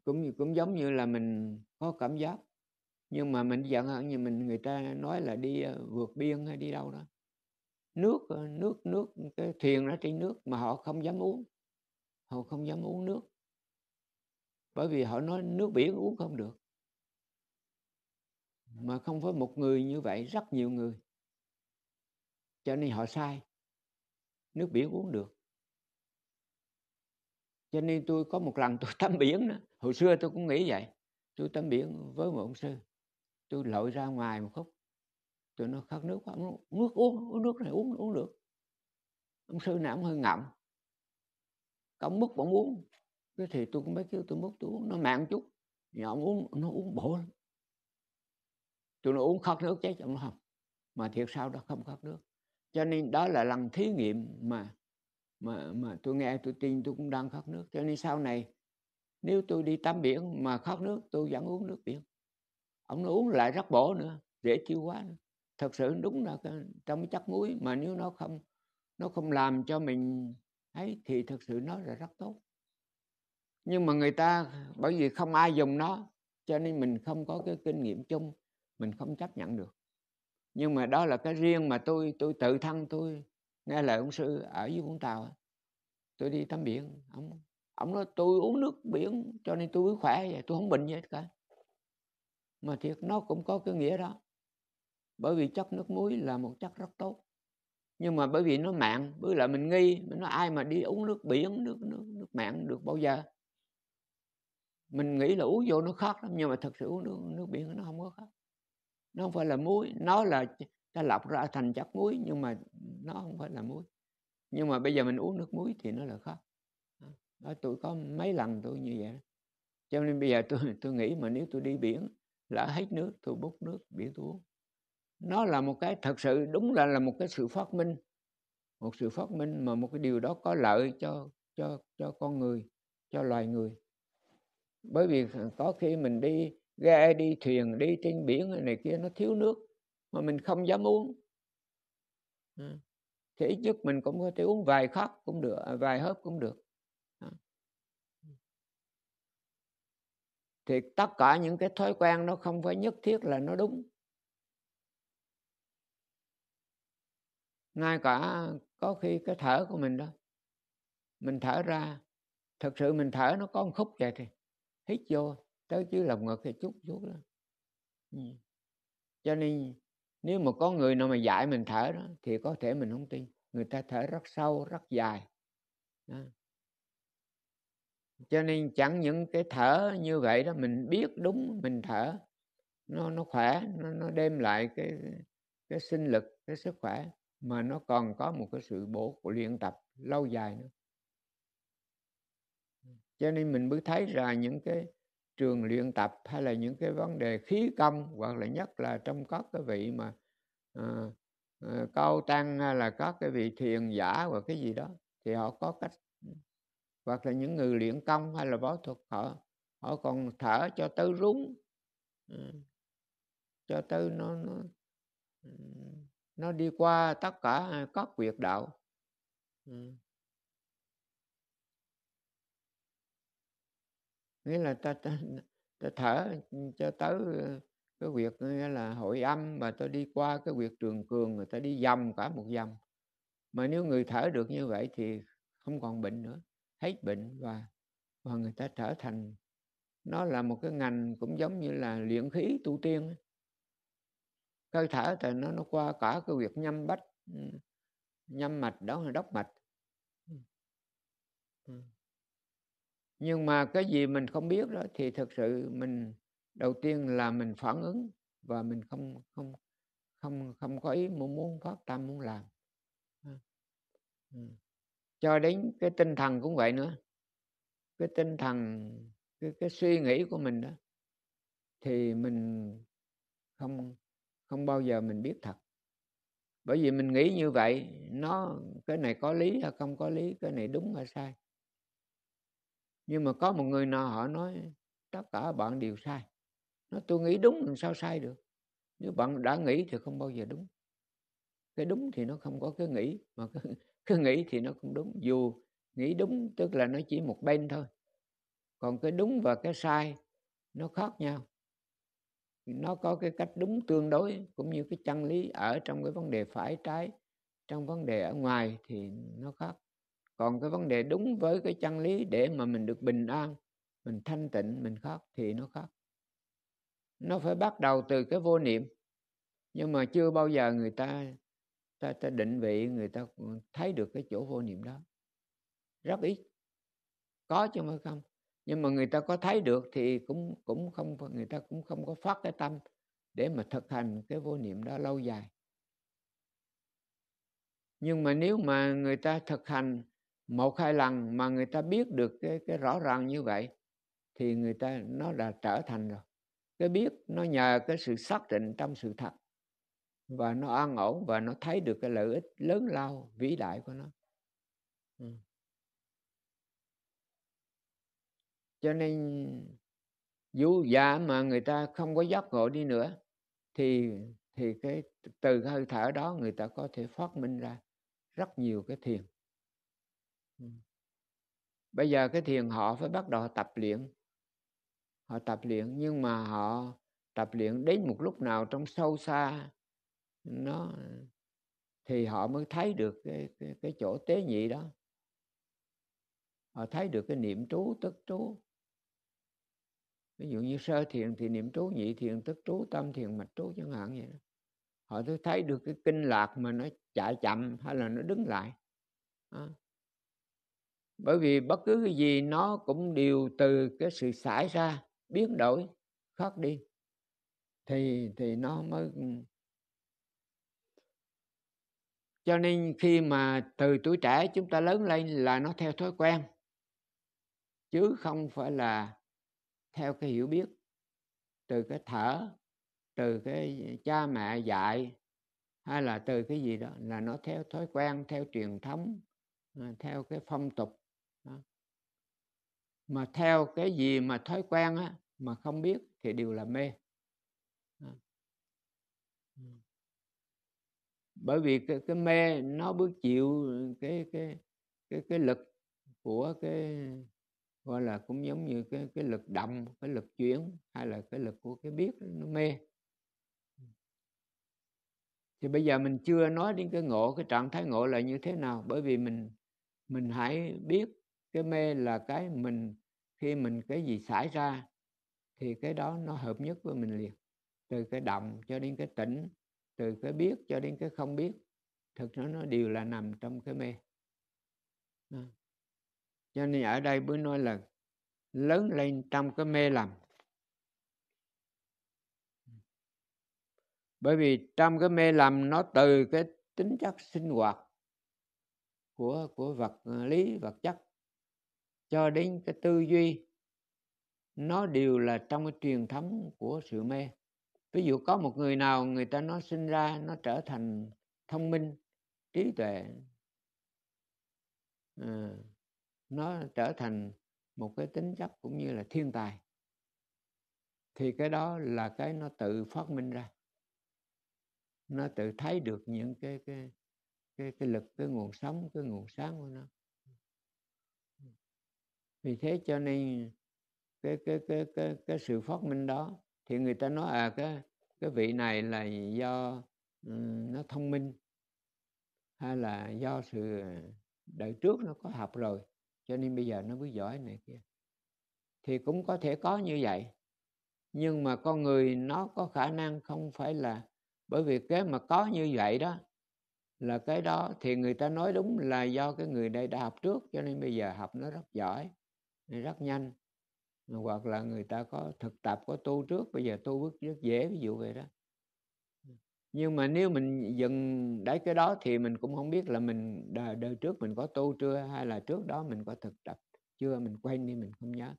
cũng cũng giống như là mình có cảm giác nhưng mà mình giận hơn như mình người ta nói là đi ờ, vượt biên hay đi đâu đó nước ờ, nước nước cái thuyền nó trên nước mà họ không dám uống họ không dám uống nước bởi vì họ nói nước biển uống không được mà không phải một người như vậy rất nhiều người cho nên họ sai nước biển uống được cho nên tôi có một lần tôi tắm biển đó hồi xưa tôi cũng nghĩ vậy tôi tắm biển với một ông sư tôi lội ra ngoài một khúc tôi nó khát nước quá nước uống uống nước này uống uống được ông sư nào cũng hơi ngậm cổng múc bỗng uống thế thì tôi cũng mới kêu tôi múc tôi uống nó mặn chút thì uống nó uống bộ lắm tôi nó uống khát nước chết ông không mà thiệt sao đó không khát nước cho nên đó là lần thí nghiệm mà mà mà tôi nghe tôi tin tôi cũng đang khát nước cho nên sau này nếu tôi đi tắm biển mà khát nước tôi vẫn uống nước biển ông nó uống lại rất bổ nữa dễ chịu quá nữa. thật sự đúng là trong cái chất muối mà nếu nó không nó không làm cho mình ấy thì thật sự nó là rất tốt nhưng mà người ta bởi vì không ai dùng nó cho nên mình không có cái kinh nghiệm chung mình không chấp nhận được nhưng mà đó là cái riêng mà tôi tôi tự thân tôi nghe lời ông sư ở dưới vũng tàu tôi đi tắm biển ông ông nói tôi uống nước biển cho nên tôi mới khỏe vậy tôi không bệnh gì hết cả mà thiệt nó cũng có cái nghĩa đó bởi vì chất nước muối là một chất rất tốt nhưng mà bởi vì nó mặn với lại mình nghi mình nói ai mà đi uống nước biển nước nước nước mặn được bao giờ mình nghĩ là uống vô nó khát lắm nhưng mà thật sự uống nước, nước biển nó không có khát nó không phải là muối nó là ta lọc ra thành chất muối nhưng mà nó không phải là muối nhưng mà bây giờ mình uống nước muối thì nó là khác đó, tôi có mấy lần tôi như vậy cho nên bây giờ tôi tôi nghĩ mà nếu tôi đi biển lỡ hết nước tôi bốc nước biển tôi uống nó là một cái thật sự đúng là là một cái sự phát minh một sự phát minh mà một cái điều đó có lợi cho cho cho con người cho loài người bởi vì ờ, có khi mình đi ghe đi thuyền đi trên biển này kia nó thiếu nước mà mình không dám uống thì ít nhất mình cũng có thể uống vài khắc cũng được à, vài hớp cũng được thì tất cả những cái thói quen nó không phải nhất thiết là nó đúng ngay cả có khi cái thở của mình đó mình thở ra thật sự mình thở nó có một khúc vậy thì hít vô tới chứ lòng ngực thì chút chút đó ừ. cho nên nếu mà có người nào mà dạy mình thở đó thì có thể mình không tin người ta thở rất sâu rất dài đó. cho nên chẳng những cái thở như vậy đó mình biết đúng mình thở nó nó khỏe nó, nó đem lại cái cái sinh lực cái sức khỏe mà nó còn có một cái sự bổ của luyện tập lâu dài nữa cho nên mình mới thấy ra những cái trường luyện tập hay là những cái vấn đề khí công hoặc là nhất là trong các cái vị mà à, à, cao tăng hay là các cái vị thiền giả hoặc cái gì đó thì họ có cách hoặc là những người luyện công hay là võ thuật họ họ còn thở cho tới rúng ừ, cho tới nó nó ừ, nó đi qua tất cả các quyệt đạo ừ. nghĩa là ta, ta, ta thở cho tới ờ, cái việc nghĩa ờ, là hội âm mà ta đi qua cái việc trường cường người ta đi dầm cả một dầm mà nếu người thở được như vậy thì không còn bệnh nữa hết bệnh và và người ta trở thành nó là một cái ngành cũng giống như là luyện khí tu tiên cơ thở thì nó nó qua cả cái việc nhâm bách ừ, nhâm mạch đó là đốc mạch ừ. ừ nhưng mà cái gì mình không biết đó thì thực sự mình đầu tiên là mình phản ứng và mình không không không không có ý muốn muốn phát tâm muốn làm ờ. ừ. cho đến cái tinh thần cũng vậy nữa cái tinh thần cái cái suy nghĩ của mình đó thì mình không không bao giờ mình biết thật bởi vì mình nghĩ như vậy nó cái này có lý hay không có lý cái này đúng hay sai nhưng mà có một người nào họ nói tất cả bạn đều sai nó tôi nghĩ đúng làm sao sai được nếu bạn đã nghĩ thì không bao giờ đúng cái đúng thì nó không có cái nghĩ mà cái, cái nghĩ thì nó không đúng dù nghĩ đúng tức là nó chỉ một bên thôi còn cái đúng và cái sai nó khác nhau nó có cái cách đúng tương đối cũng như cái chân lý ở trong cái vấn đề phải trái trong vấn đề ở ngoài thì nó khác còn cái vấn đề đúng với cái chân lý để mà mình được bình an mình thanh tịnh mình khóc thì nó khác nó phải bắt đầu từ cái vô niệm nhưng mà chưa bao giờ người ta ta, ta định vị người ta thấy được cái chỗ vô niệm đó rất ít có chứ mới không nhưng mà người ta có thấy được thì cũng cũng không người ta cũng không có phát cái tâm để mà thực hành cái vô niệm đó lâu dài nhưng mà nếu mà người ta thực hành một hai lần mà người ta biết được cái cái rõ ràng như vậy thì người ta nó đã trở thành rồi cái biết nó nhờ cái sự xác định trong sự thật và nó an ổn và nó thấy được cái lợi ích lớn lao vĩ đại của nó ừ. cho nên dù già mà người ta không có giác ngộ đi nữa thì thì cái từ hơi thở đó người ta có thể phát minh ra rất nhiều cái thiền bây giờ cái thiền họ phải bắt đầu tập luyện họ tập luyện nhưng mà họ tập luyện đến một lúc nào trong sâu xa nó thì họ mới thấy được cái, cái, cái chỗ tế nhị đó họ thấy được cái niệm trú tức trú ví dụ như sơ thiền thì niệm trú nhị thiền tức trú tâm thiền mạch trú chẳng hạn vậy đó họ thấy được cái kinh lạc mà nó chạy chậm hay là nó đứng lại bởi vì bất cứ cái gì nó cũng đều từ cái sự xảy ra biến đổi khác đi thì thì nó mới ừ. cho nên khi mà từ tuổi trẻ chúng ta lớn lên là nó theo thói quen chứ không phải là theo cái hiểu biết từ cái thở từ cái cha mẹ dạy hay là từ cái gì đó là nó theo thói quen theo truyền thống ờ, theo cái phong tục mà theo cái gì mà thói quen á mà không biết thì đều là mê ừ. bởi vì cái, cái mê nó bước chịu cái cái cái cái lực của cái gọi là cũng giống như cái cái lực động cái lực chuyển hay là cái lực của cái biết nó mê ừ. thì bây giờ mình chưa nói đến cái ngộ cái trạng thái ngộ là như thế nào bởi vì mình mình hãy biết cái mê là cái mình khi mình cái gì xảy ra thì cái đó nó hợp nhất với mình liền từ cái động cho đến cái tỉnh từ cái biết cho đến cái không biết thực nó nó đều là nằm trong cái mê à. cho nên ở đây mới nói là lớn lên trong cái mê lầm bởi vì trong cái mê lầm nó từ cái tính chất sinh hoạt của của vật ờ, lý vật chất cho đến cái tư duy nó đều là trong cái truyền thống của sự mê ví dụ có một người nào người ta nó sinh ra nó trở thành thông minh trí tuệ à, nó trở thành một cái tính chất cũng như là thiên tài thì cái đó là cái nó tự phát minh ra nó tự thấy được những cái cái cái cái lực cái nguồn sống cái nguồn sáng của nó vì thế cho nên cái cái cái cái cái sự phát minh đó thì người ta nói à cái cái vị này là do um, nó thông minh hay là do sự đời trước nó có học rồi cho nên bây giờ nó mới giỏi này kia thì cũng có thể có như vậy nhưng mà con người nó có khả năng không phải là bởi vì cái mà có như vậy đó là cái đó thì người ta nói đúng là do cái người đây đã học trước cho nên bây giờ học nó rất giỏi rất nhanh hoặc là người ta có thực tập có tu trước bây giờ tu bước rất dễ ví dụ vậy đó nhưng mà nếu mình dừng đấy cái đó thì mình cũng không biết là mình đời, đời trước mình có tu chưa hay là trước đó mình có thực tập chưa mình quên đi mình không nhớ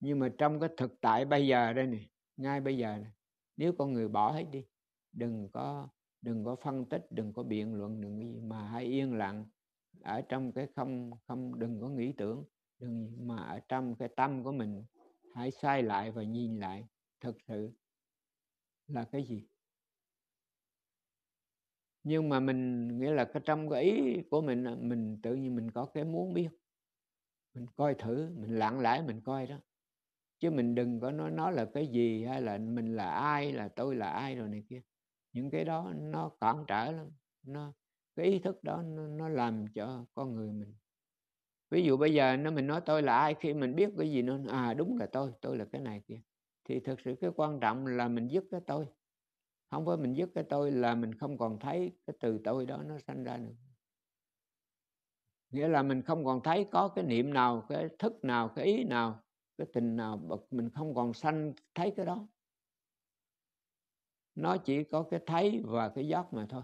nhưng mà trong cái thực tại bây giờ đây này ngay bây giờ này nếu con người bỏ hết đi đừng có đừng có phân tích đừng có biện luận đừng gì mà hãy yên lặng ở trong cái không không đừng có nghĩ tưởng đừng mà ở trong cái tâm của mình hãy sai lại và nhìn lại thực sự là cái gì nhưng mà mình nghĩa là cái trong cái ý của mình mình tự nhiên mình có cái muốn biết mình coi thử mình lặng lại mình coi đó chứ mình đừng có nói nó là cái gì hay là mình là ai là tôi là ai rồi này kia những cái đó nó cản trở lắm nó cái ý thức đó nó, nó làm cho con người mình ví dụ bây giờ nó mình nói tôi là ai khi mình biết cái gì nó à đúng là tôi tôi là cái này kia thì thực sự cái quan trọng là mình dứt cái tôi không phải mình dứt cái tôi là mình không còn thấy cái từ tôi đó nó sanh ra nữa nghĩa là mình không còn thấy có cái niệm nào cái thức nào cái ý nào cái tình nào bậc mình không còn sanh thấy cái đó nó chỉ có cái thấy và cái giác mà thôi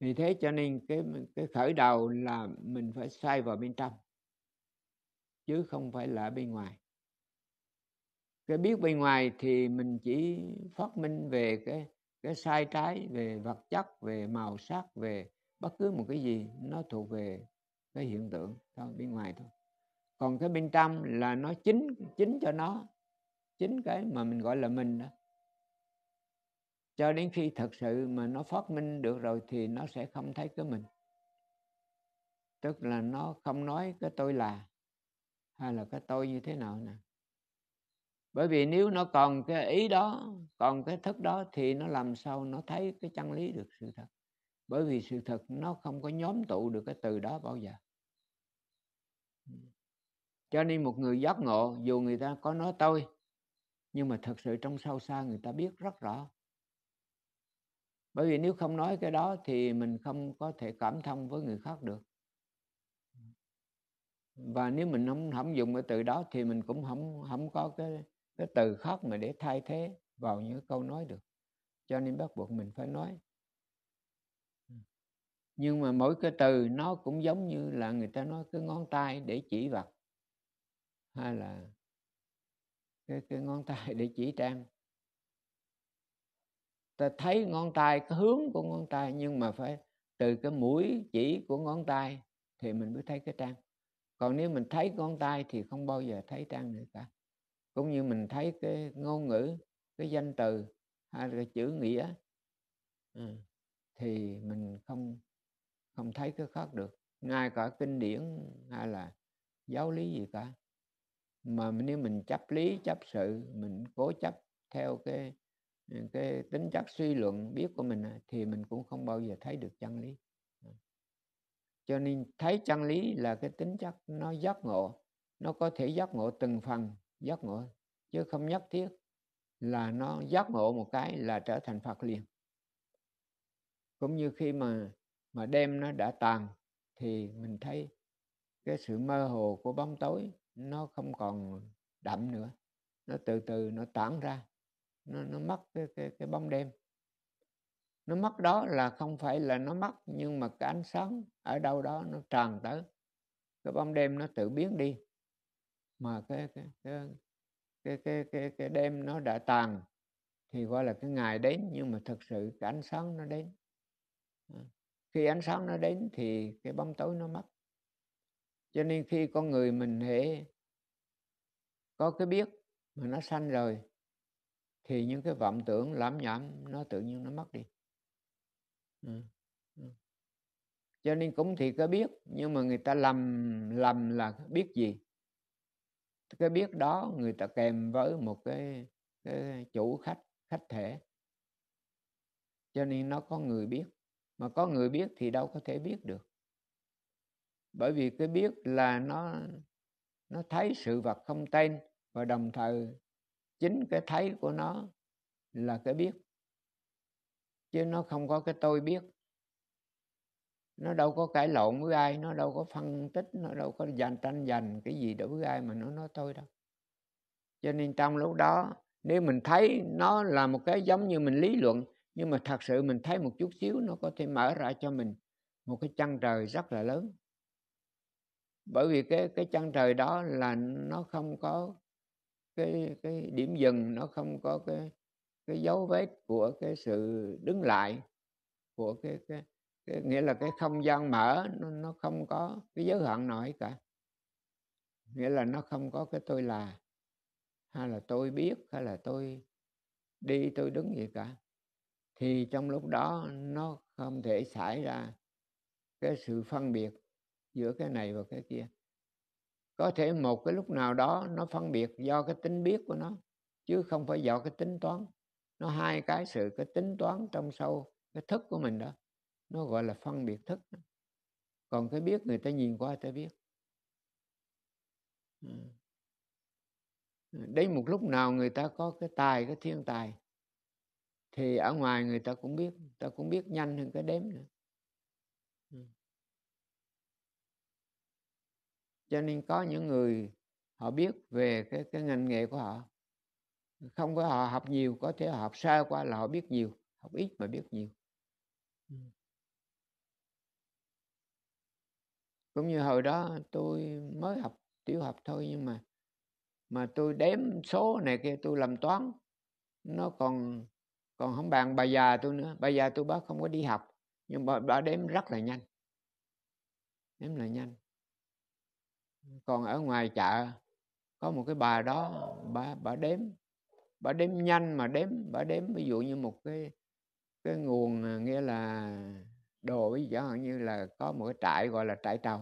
vì thế cho nên cái cái khởi đầu là mình phải xoay vào bên trong chứ không phải là bên ngoài cái biết bên ngoài thì mình chỉ phát minh về cái cái sai trái về vật chất về màu sắc về bất cứ một cái gì nó thuộc về cái hiện tượng thôi bên ngoài thôi còn cái bên trong là nó chính chính cho nó chính cái mà mình gọi là mình đó cho đến khi thật sự mà nó phát minh được rồi thì nó sẽ không thấy cái mình tức là nó không nói cái tôi là hay là cái tôi như thế nào nè bởi vì nếu nó còn cái ý đó còn cái thức đó thì nó làm sao nó thấy cái chân lý được sự thật bởi vì sự thật nó không có nhóm tụ được cái từ đó bao giờ cho nên một người giác ngộ dù người ta có nói tôi nhưng mà thật sự trong sâu xa người ta biết rất rõ bởi vì nếu không nói cái đó thì mình không có thể cảm thông với người khác được và nếu mình không không dùng cái từ đó thì mình cũng không không có cái cái từ khác mà để thay thế vào những câu nói được cho nên bắt buộc mình phải nói nhưng mà mỗi cái từ nó cũng giống như là người ta nói cái ngón tay để chỉ vật hay là cái cái ngón tay để chỉ trang ta thấy ngón tay cái hướng của ngón tay nhưng mà phải từ cái mũi chỉ của ngón tay thì mình mới thấy cái trang còn nếu mình thấy ngón tay thì không bao giờ thấy trang nữa cả cũng như mình thấy cái ngôn ngữ cái danh từ hay là cái chữ nghĩa ừ. thì mình không không thấy cái khác được ngay cả kinh điển hay là giáo lý gì cả mà nếu mình chấp lý chấp sự mình cố chấp theo cái cái tính chất suy luận biết của mình thì mình cũng không bao giờ thấy được chân lý à. cho nên thấy chân lý là cái tính chất nó giác ngộ nó có thể giác ngộ từng phần giác ngộ chứ không nhất thiết là nó giác ngộ một cái là trở thành phật liền cũng như khi mà mà đêm nó đã tàn thì mình thấy cái sự mơ hồ của bóng tối nó không còn đậm nữa nó từ từ nó tản ra nó, nó mất cái, cái, cái bóng đêm nó mất đó là không phải là nó mất nhưng mà cái ánh sáng ở đâu đó nó tràn tới cái bóng đêm nó tự biến đi mà cái cái cái cái cái, cái, cái đêm nó đã tàn thì gọi là cái ngày đến nhưng mà thực sự cái ánh sáng nó đến à, khi ánh sáng nó đến thì cái bóng tối nó mất cho nên khi con người mình hễ có cái biết mà nó sanh rồi thì những cái vọng tưởng lãm nhảm nó tự nhiên nó mất đi ừ, ừ. cho nên cũng thì có biết nhưng mà người ta lầm lầm là biết gì cái biết đó người ta kèm với một cái, cái chủ khách khách thể cho nên nó có người biết mà có người biết thì đâu có thể biết được bởi vì cái biết là nó nó thấy sự vật không tên và đồng thời chính cái thấy của nó là cái biết chứ nó không có cái tôi biết nó đâu có cãi lộn với ai nó đâu có phân tích nó đâu có giành tranh giành cái gì đối với ai mà nó nói tôi đâu cho nên trong lúc đó nếu mình thấy nó là một cái giống như mình lý luận nhưng mà thật sự mình thấy một chút xíu nó có thể mở ra cho mình một cái chân trời rất là lớn bởi vì cái cái chân trời đó là nó không có cái cái điểm dừng nó không có cái cái dấu vết của cái sự đứng lại của cái, cái, cái nghĩa là cái không gian mở nó, nó không có cái giới hạn nổi cả nghĩa là nó không có cái tôi là hay là tôi biết hay là tôi đi tôi đứng gì cả thì trong lúc đó nó không thể xảy ra cái sự phân biệt giữa cái này và cái kia có thể một cái lúc nào đó nó phân biệt do cái tính biết của nó chứ không phải do cái tính toán nó hai cái sự cái tính toán trong sâu cái thức của mình đó nó gọi là phân biệt thức còn cái biết người ta nhìn qua ta biết ừ. đến một lúc nào người ta có cái tài cái thiên tài thì ở ngoài người ta cũng biết ta cũng biết nhanh hơn cái đếm nữa cho nên có những người họ biết về cái cái ngành nghề của họ không có họ học nhiều có thể họ học xa qua là họ biết nhiều học ít mà biết nhiều ừ. cũng như hồi đó tôi mới học tiểu học thôi nhưng mà mà tôi đếm số này kia tôi làm toán nó còn còn không bằng bà già tôi nữa bà già tôi bác không có đi học nhưng bà, bà đếm rất là nhanh đếm là nhanh còn ở ngoài chợ có một cái bà đó bà bà đếm bà đếm nhanh mà đếm bà đếm ví dụ như một cái cái nguồn à, nghĩa là đồ ví dụ như là có một cái trại gọi là trại trầu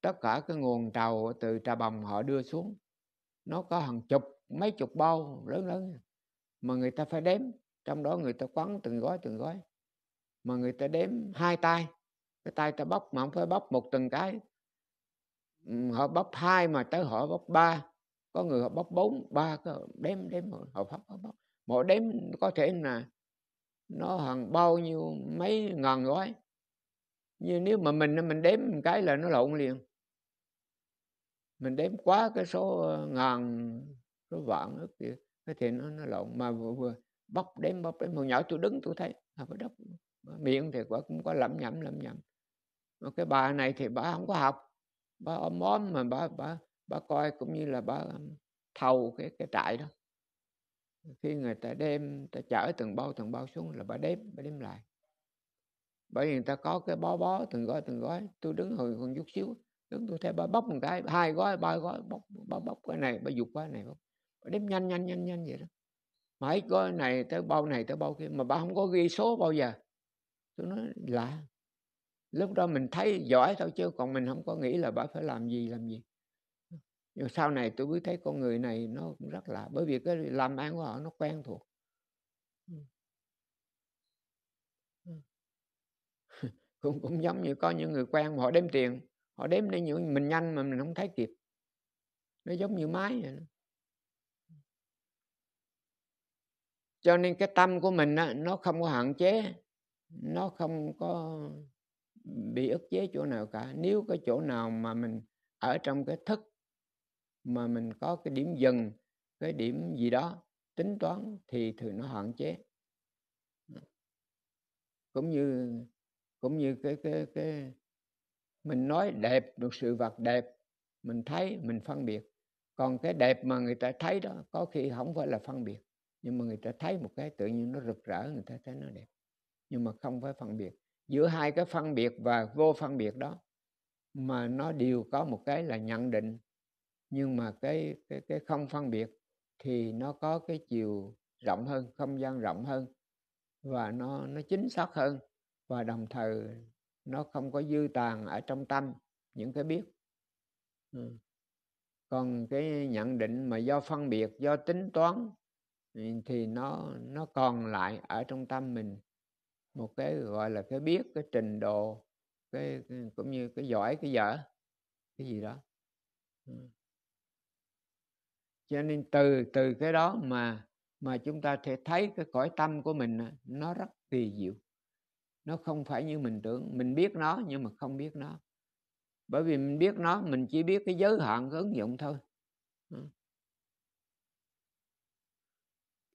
tất cả cái nguồn trầu từ trà bồng họ đưa xuống nó có hàng chục mấy chục bao lớn lớn mà người ta phải đếm trong đó người ta quấn từng gói từng gói mà người ta đếm hai tay cái tay ta bóc mà không phải bóc một từng cái họ bóc hai mà tới họ bóc ba có người họ bóc bốn ba có đếm đếm họ bóc họ bóc mỗi đếm có thể là nó hàng bao nhiêu mấy ngàn gói như nếu mà mình mình đếm một cái là nó lộn liền mình đếm quá cái số ờ, ngàn số vạn ức kia cái thì nó nó lộn mà vừa, vừa bóc đếm bóc đếm hồi nhỏ tôi đứng tôi thấy à, đốc miệng thì quả cũng có lẩm nhẩm lẩm nhẩm cái bà này thì bà không có học bà ôm ôm mà bà bà bà coi cũng như là bà thầu cái cái trại đó khi người ta đem ta chở từng bao từng bao xuống là bà đếm bà đếm lại bởi vì người ta có cái bó bó từng gói từng gói tôi đứng hồi còn chút xíu đứng tôi thấy bà bóc một cái hai gói ba gói bóc bà bóc cái này bà dục cái này bóc bà đếm nhanh nhanh nhanh nhanh vậy đó mãi gói này tới bao này tới bao kia mà bà không có ghi số bao giờ tôi nói lạ lúc đó mình thấy giỏi thôi chứ còn mình không có nghĩ là bà phải làm gì làm gì nhưng sau này tôi mới thấy con người này nó cũng rất lạ bởi vì cái làm ăn của họ nó quen thuộc ừ. Ừ. cũng cũng giống như có những người quen họ đếm tiền họ đếm để những mình nhanh mà mình không thấy kịp nó giống như máy vậy đó. Ừ. cho nên cái tâm của mình á, nó không có hạn chế nó không có bị ức chế chỗ nào cả nếu có chỗ nào mà mình ở trong cái thức mà mình có cái điểm dừng cái điểm gì đó tính toán thì thường nó hạn chế cũng như cũng như cái cái cái mình nói đẹp được sự vật đẹp mình thấy mình phân biệt còn cái đẹp mà người ta thấy đó có khi không phải là phân biệt nhưng mà người ta thấy một cái tự nhiên nó rực rỡ người ta thấy nó đẹp nhưng mà không phải phân biệt giữa hai cái phân biệt và vô phân biệt đó mà nó đều có một cái là nhận định nhưng mà cái cái cái không phân biệt thì nó có cái chiều rộng hơn không gian rộng hơn và nó nó chính xác hơn và đồng thời nó không có dư tàn ở trong tâm những cái biết ừ. còn cái nhận định mà do phân biệt do tính toán thì nó nó còn lại ở trong tâm mình một cái gọi là cái biết cái trình độ cái, cái cũng như cái giỏi cái dở cái gì đó ừ. cho nên từ từ cái đó mà mà chúng ta thể thấy cái cõi tâm của mình nó rất kỳ diệu nó không phải như mình tưởng mình biết nó nhưng mà không biết nó bởi vì mình biết nó mình chỉ biết cái giới hạn cái ứng dụng thôi ừ.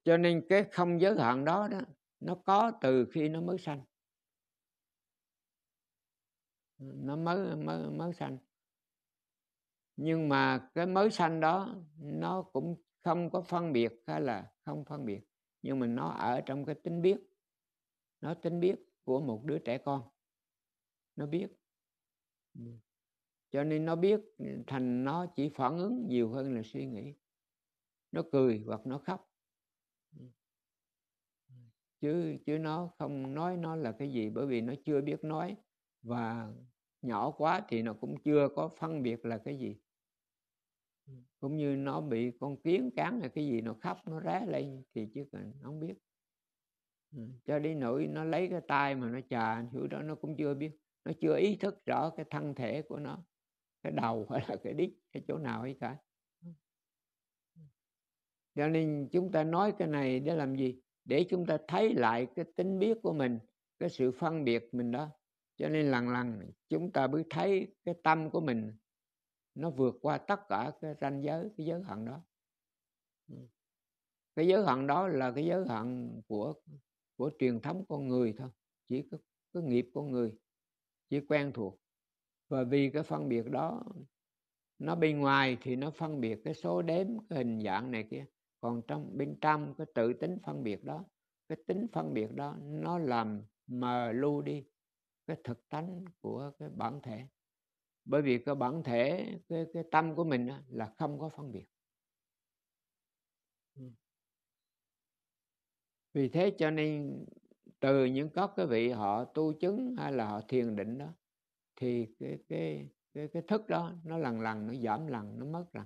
cho nên cái không giới hạn đó đó nó có từ khi nó mới sanh nó mới mới mới sanh nhưng mà cái mới sanh đó nó cũng không có phân biệt hay là không phân biệt nhưng mà nó ở trong cái tính biết nó tính biết của một đứa trẻ con nó biết cho nên nó biết thành nó chỉ phản ứng nhiều hơn là suy nghĩ nó cười hoặc nó khóc chứ chứ nó không nói nó là cái gì bởi vì nó chưa biết nói và nhỏ quá thì nó cũng chưa có phân biệt là cái gì cũng như nó bị con kiến cắn là cái gì nó khóc nó rá lên thì chứ còn nó không biết ừ, cho đến nỗi nó lấy cái tay mà nó chà hiểu đó nó cũng chưa biết nó chưa ý thức rõ cái thân thể của nó cái đầu hay là cái đít cái chỗ nào ấy cả ừ. Ừ. cho nên chúng ta nói cái này để làm gì để chúng ta thấy lại cái tính biết của mình cái sự phân biệt mình đó cho nên lần lần chúng ta mới thấy cái tâm của mình nó vượt qua tất cả cái ranh giới cái giới hận đó cái giới hận đó là cái giới hận của của truyền thống con người thôi chỉ có cái nghiệp con người chỉ quen thuộc và vì cái phân biệt đó nó bên ngoài thì nó phân biệt cái số đếm cái hình dạng này kia còn trong bên trong cái tự tính phân biệt đó cái tính phân biệt đó nó làm mờ lu đi cái thực tánh của cái bản thể bởi vì cái bản thể cái, cái tâm của mình là không có phân biệt ừ. vì thế cho nên từ những các cái vị họ tu chứng hay là họ thiền định đó thì cái cái cái cái thức đó nó lần lần nó giảm lần nó mất lần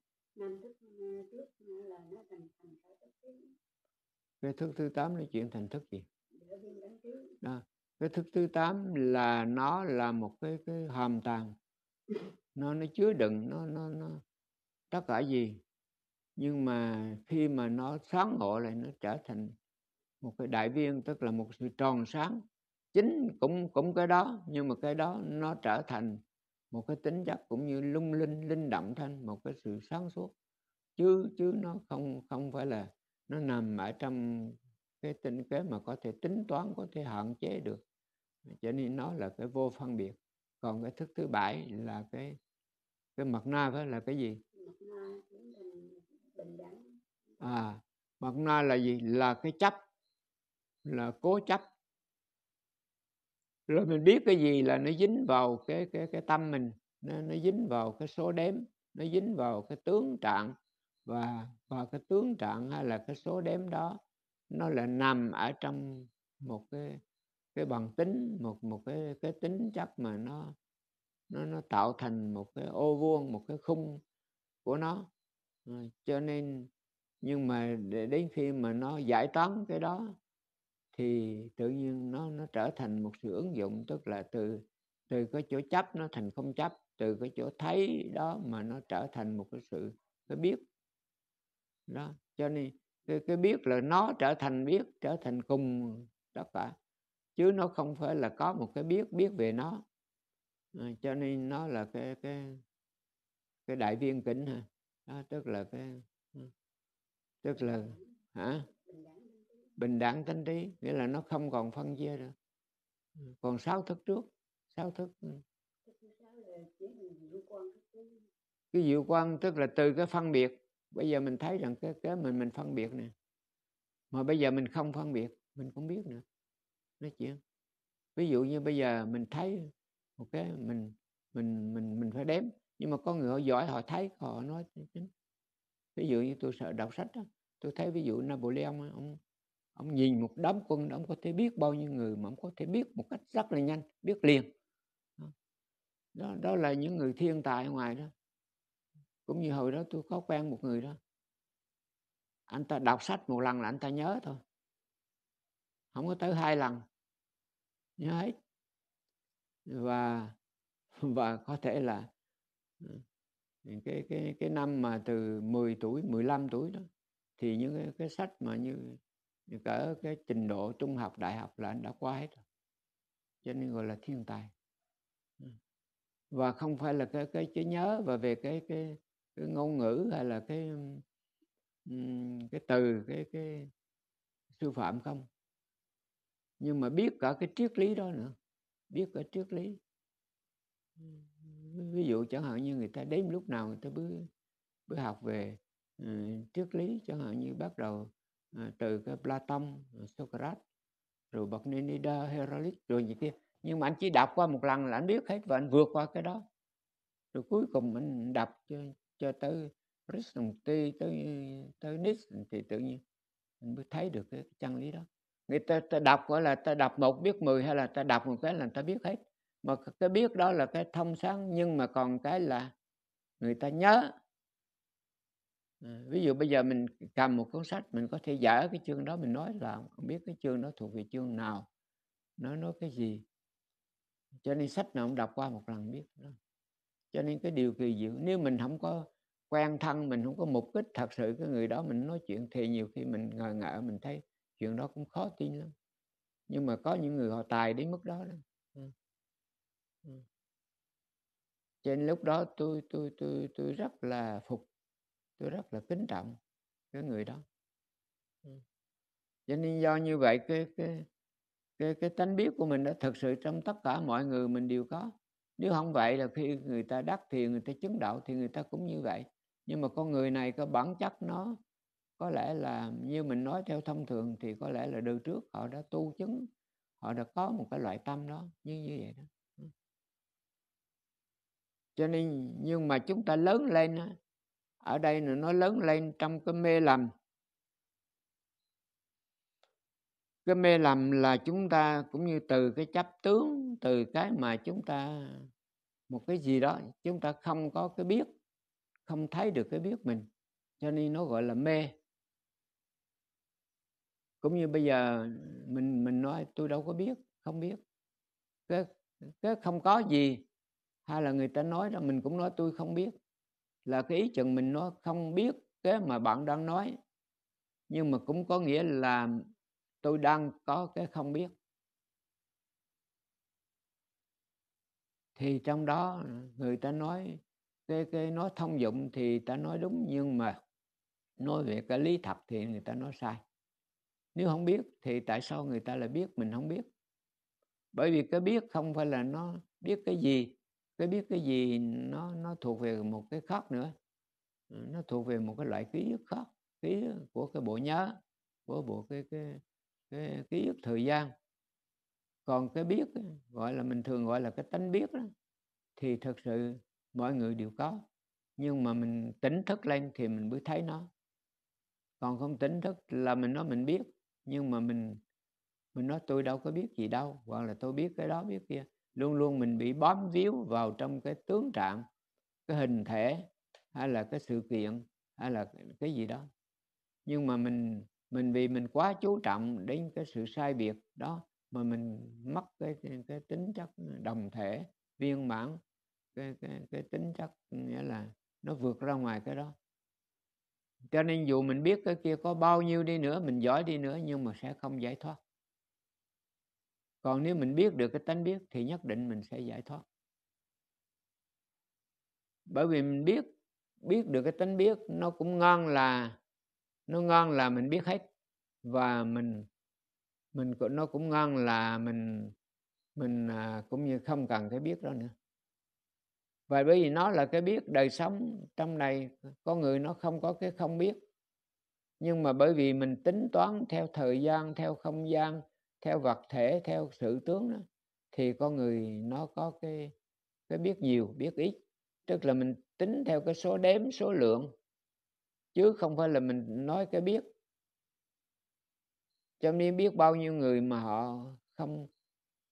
năm thức trước là nó thành thành sở thức cái thức thứ tám là chuyện thành thức gì đó. À, cái thức thứ tám là nó là một cái cái hàm tàng nó nó chứa đựng nó nó nó tất cả gì nhưng mà khi mà nó sáng ngộ lại nó trở thành một cái đại viên tức là một sự tròn sáng chính cũng cũng cái đó nhưng mà cái đó nó trở thành một cái tính chất cũng như lung linh linh động thanh một cái sự sáng suốt chứ chứ nó không không phải là nó nằm ở trong cái tinh kế mà có thể tính toán có thể hạn chế được cho nên nó là cái vô phân biệt còn cái thức thứ bảy là cái cái mặt na đó là cái gì à mặt na là gì là cái chấp là cố chấp rồi mình biết cái gì là nó dính vào cái cái cái tâm mình nó, nó dính vào cái số đếm nó dính vào cái tướng trạng và và cái tướng trạng hay là cái số đếm đó nó là nằm ở trong một cái cái bằng tính một một cái cái tính chất mà nó nó nó tạo thành một cái ô vuông một cái khung của nó ờ, cho nên nhưng mà để đến khi mà nó giải tán cái đó thì tự nhiên nó nó trở thành một sự ứng dụng tức là từ từ cái chỗ chấp nó thành không chấp từ cái chỗ thấy đó mà nó trở thành một cái sự cái biết đó cho nên cái, cái biết là nó trở thành biết trở thành cùng tất cả chứ nó không phải là có một cái biết biết về nó à, cho nên nó là cái cái cái đại viên kính hả đó, tức là cái tức là hả bình đẳng tinh trí nghĩa là nó không còn phân chia nữa ừ. còn sáu thức trước sáu thức ừ. cái diệu quan tức là từ cái phân biệt bây giờ mình thấy rằng cái cái mình mình phân biệt nè mà bây giờ mình không phân biệt mình cũng biết nữa nói chuyện ví dụ như bây giờ mình thấy một okay, cái mình mình mình mình phải đếm nhưng mà có người họ giỏi họ thấy họ nói ví dụ như tôi sợ đọc sách đó tôi thấy ví dụ Napoleon ông ông nhìn một đám quân ông có thể biết bao nhiêu người mà ông có thể biết một cách rất là nhanh biết liền đó, đó là những người thiên tài ngoài đó cũng như hồi đó tôi có quen một người đó anh ta đọc sách một lần là anh ta nhớ thôi không có tới hai lần nhớ hết và và có thể là ờ, cái cái cái năm mà từ 10 tuổi 15 tuổi đó thì những cái, cái sách mà như nhưng cả cái trình độ trung học đại học là anh đã qua hết rồi cho nên gọi là thiên tài ừ. và không phải là cái cái trí nhớ và về cái cái cái ngôn ngữ hay là cái cái từ cái cái sư phạm không nhưng mà biết cả cái triết lý đó nữa biết cả triết lý ừ. ví dụ chẳng hạn như người ta đến lúc nào người ta bước bước học về uh, triết lý chẳng hạn như bắt đầu Ờ, từ cái Platon ờ, Socrates rồi bậc Nenida Heraclit rồi gì kia nhưng mà anh chỉ đọc qua một lần là anh biết hết và anh vượt qua cái đó rồi cuối cùng anh đọc cho, cho tới Krishnamurti tới tới Nietzsche thì tự nhiên anh mới thấy được cái chân lý đó người ta, ta đọc gọi là ta đọc một biết mười hay là ta đọc một cái là ta biết hết mà cái biết đó là cái thông sáng nhưng mà còn cái là người ta nhớ Ờ, ví dụ bây giờ mình cầm một cuốn sách mình có thể dở cái chương đó mình nói là không biết cái chương đó thuộc về chương nào nó nói cái gì cho nên sách nào cũng đọc qua một lần biết đó. cho nên cái điều kỳ diệu nếu mình không có quen thân mình không có mục đích thật sự cái người đó mình nói chuyện thì nhiều khi mình ngờ ngợ mình thấy chuyện đó cũng khó tin lắm nhưng mà có những người họ tài đến mức đó đó ừ. ừ. nên lúc đó tôi tôi tôi tôi rất là phục tôi rất là kính trọng cái người đó ừ. cho nên do như vậy cái cái cái cái tánh biết của mình đã thực sự trong tất cả mọi người mình đều có nếu không vậy là khi người ta đắc thì người ta chứng đạo thì người ta cũng như vậy nhưng mà con người này có bản chất nó có lẽ là như mình nói theo thông thường thì có lẽ là đời trước họ đã tu chứng họ đã có một cái loại tâm đó như như vậy đó ừ. cho nên nhưng mà chúng ta lớn lên ở đây là nó lớn lên trong cái mê lầm cái mê lầm là chúng ta cũng như từ cái chấp tướng từ cái mà chúng ta một cái gì đó chúng ta không có cái biết không thấy được cái biết mình cho nên nó gọi là mê cũng như bây giờ mình mình nói tôi đâu có biết không biết cái cái không có gì hay là người ta nói là mình cũng nói tôi không biết là cái ý chừng mình nó không biết cái mà bạn đang nói nhưng mà cũng có nghĩa là tôi đang có cái không biết thì trong đó người ta nói cái cái nói thông dụng thì ta nói đúng nhưng mà nói về cái lý thật thì người ta nói sai nếu không biết thì tại sao người ta lại biết mình không biết bởi vì cái biết không phải là nó biết cái gì cái biết cái gì nó nó thuộc về một cái khác nữa ừ, nó thuộc về một cái loại ký ức khác ký của cái bộ nhớ của bộ cái cái cái ký ức thời gian còn cái biết gọi là mình thường gọi là cái tánh biết đó thì thật sự mọi người đều có nhưng mà mình tỉnh thức lên thì mình mới thấy nó còn không tỉnh thức là mình nói mình biết nhưng mà mình mình nói tôi đâu có biết gì đâu hoặc là tôi biết cái đó biết kia luôn luôn mình bị bám víu vào trong cái tướng trạng cái hình thể hay là cái sự kiện hay là cái gì đó nhưng mà mình mình vì mình quá chú trọng đến cái sự sai biệt đó mà mình mất cái cái tính chất đồng thể viên mãn cái, cái, cái tính chất nghĩa là nó vượt ra ngoài cái đó cho nên dù mình biết cái kia có bao nhiêu đi nữa mình giỏi đi nữa nhưng mà sẽ không giải thoát còn nếu mình biết được cái tánh biết thì nhất định mình sẽ giải thoát bởi vì mình biết biết được cái tánh biết nó cũng ngon là nó ngon là mình biết hết và mình mình nó cũng ngon là mình mình à, cũng như không cần cái biết đó nữa và bởi vì nó là cái biết đời sống trong này có người nó không có cái không biết nhưng mà bởi vì mình tính toán theo thời gian theo không gian theo vật thể theo sự tướng đó thì con người nó có cái cái biết nhiều biết ít tức là mình tính theo cái số đếm số lượng chứ không phải là mình nói cái biết cho nên biết bao nhiêu người mà họ không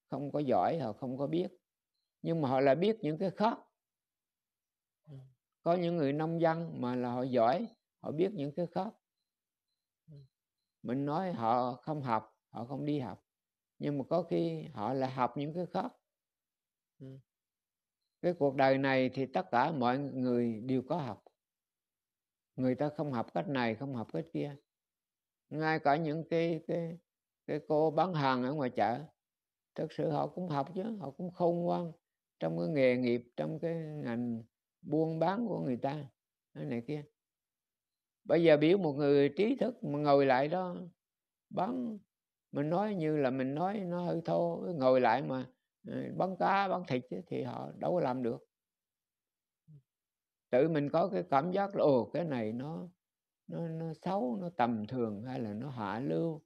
không có giỏi họ không có biết nhưng mà họ là biết những cái khác có những người nông dân mà là họ giỏi họ biết những cái khác ừ. mình nói họ không học họ không đi học nhưng mà có khi họ là học những cái khác ừ. cái cuộc đời này thì tất cả mọi người đều có học người ta không học cách này không học cách kia ngay cả những cái cái cái cô bán hàng ở ngoài chợ thực sự họ cũng học chứ họ cũng khôn ngoan trong cái nghề nghiệp trong cái ngành buôn bán của người ta cái này kia bây giờ biểu một người trí thức mà ngồi lại đó bán mình nói như là mình nói nó hơi thô ngồi lại mà ờ, bắn cá bắn thịt thì họ đâu có làm được tự mình có cái cảm giác là ồ cái này nó nó nó xấu nó tầm thường hay là nó hạ lưu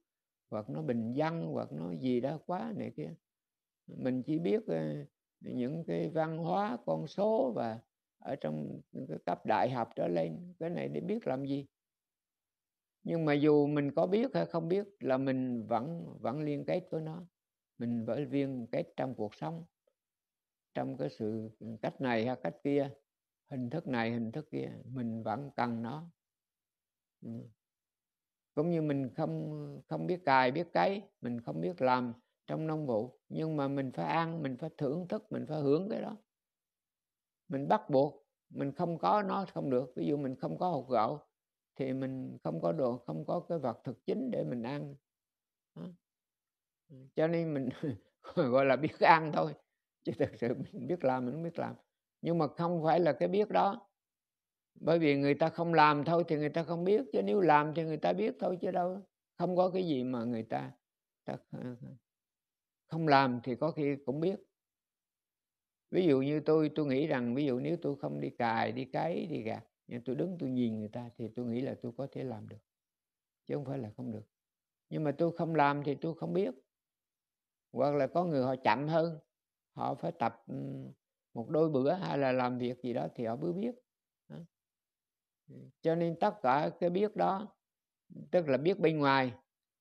hoặc nó bình dân hoặc nó gì đó quá này kia mình chỉ biết ờ, những cái văn hóa con số và ở trong cái cấp đại học trở lên cái này để biết làm gì nhưng mà dù mình có biết hay không biết là mình vẫn vẫn liên kết với nó mình vẫn liên kết trong cuộc sống trong cái sự cách này hay cách kia hình thức này hình thức kia mình vẫn cần nó ừ. cũng như mình không không biết cài biết cái, mình không biết làm trong nông vụ nhưng mà mình phải ăn mình phải thưởng thức mình phải hưởng cái đó mình bắt buộc mình không có nó không được ví dụ mình không có hột gạo thì mình không có đồ không có cái vật thực chính để mình ăn đó. cho nên mình gọi là biết ăn thôi chứ thực sự mình biết làm mình không biết làm nhưng mà không phải là cái biết đó bởi vì người ta không làm thôi thì người ta không biết chứ nếu làm thì người ta biết thôi chứ đâu không có cái gì mà người ta, ta ờ, không làm thì có khi cũng biết ví dụ như tôi tôi nghĩ rằng ví dụ nếu tôi không đi cài đi cấy đi gạt nhưng tôi đứng tôi nhìn người ta thì tôi nghĩ là tôi có thể làm được chứ không phải là không được nhưng mà tôi không làm thì tôi không biết hoặc là có người họ chậm hơn họ phải tập một đôi bữa hay là làm việc gì đó thì họ mới biết ừ, cho nên tất cả cái biết đó tức là biết bên ngoài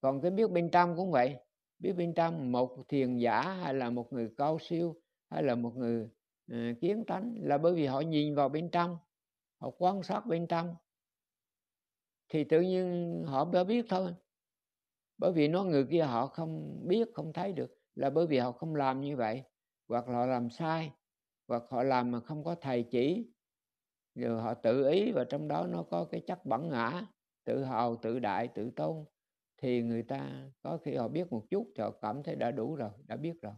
còn cái biết bên trong cũng vậy biết bên trong một thiền giả hay là một người cao siêu hay là một người uh, kiến tánh là bởi vì họ nhìn vào bên trong họ quan sát bên trong thì tự nhiên họ đã biết thôi bởi vì nó người kia họ không biết không thấy được là bởi vì họ không làm như vậy hoặc họ làm sai hoặc họ làm mà không có thầy chỉ rồi họ tự ý và trong đó nó có cái chất bẩn ngã tự hào tự đại tự tôn thì người ta có khi họ biết một chút thì họ cảm thấy đã đủ rồi đã biết rồi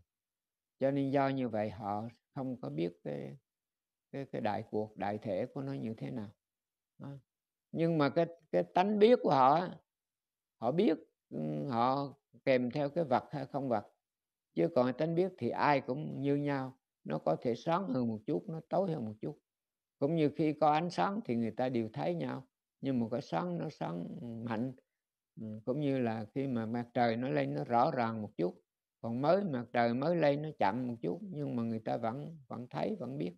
cho nên do như vậy họ không có biết cái cái cái đại cuộc đại thể của nó như thế nào đó. nhưng mà cái cái tánh biết của họ họ biết họ kèm theo cái vật hay không vật chứ còn tánh biết thì ai cũng như nhau nó có thể sáng hơn một chút nó tối hơn một chút cũng như khi có ánh sáng thì người ta đều thấy nhau nhưng mà cái sáng nó sáng mạnh cũng như là khi mà mặt trời nó lên nó rõ ràng một chút còn mới mặt trời mới lên nó chậm một chút nhưng mà người ta vẫn vẫn thấy vẫn biết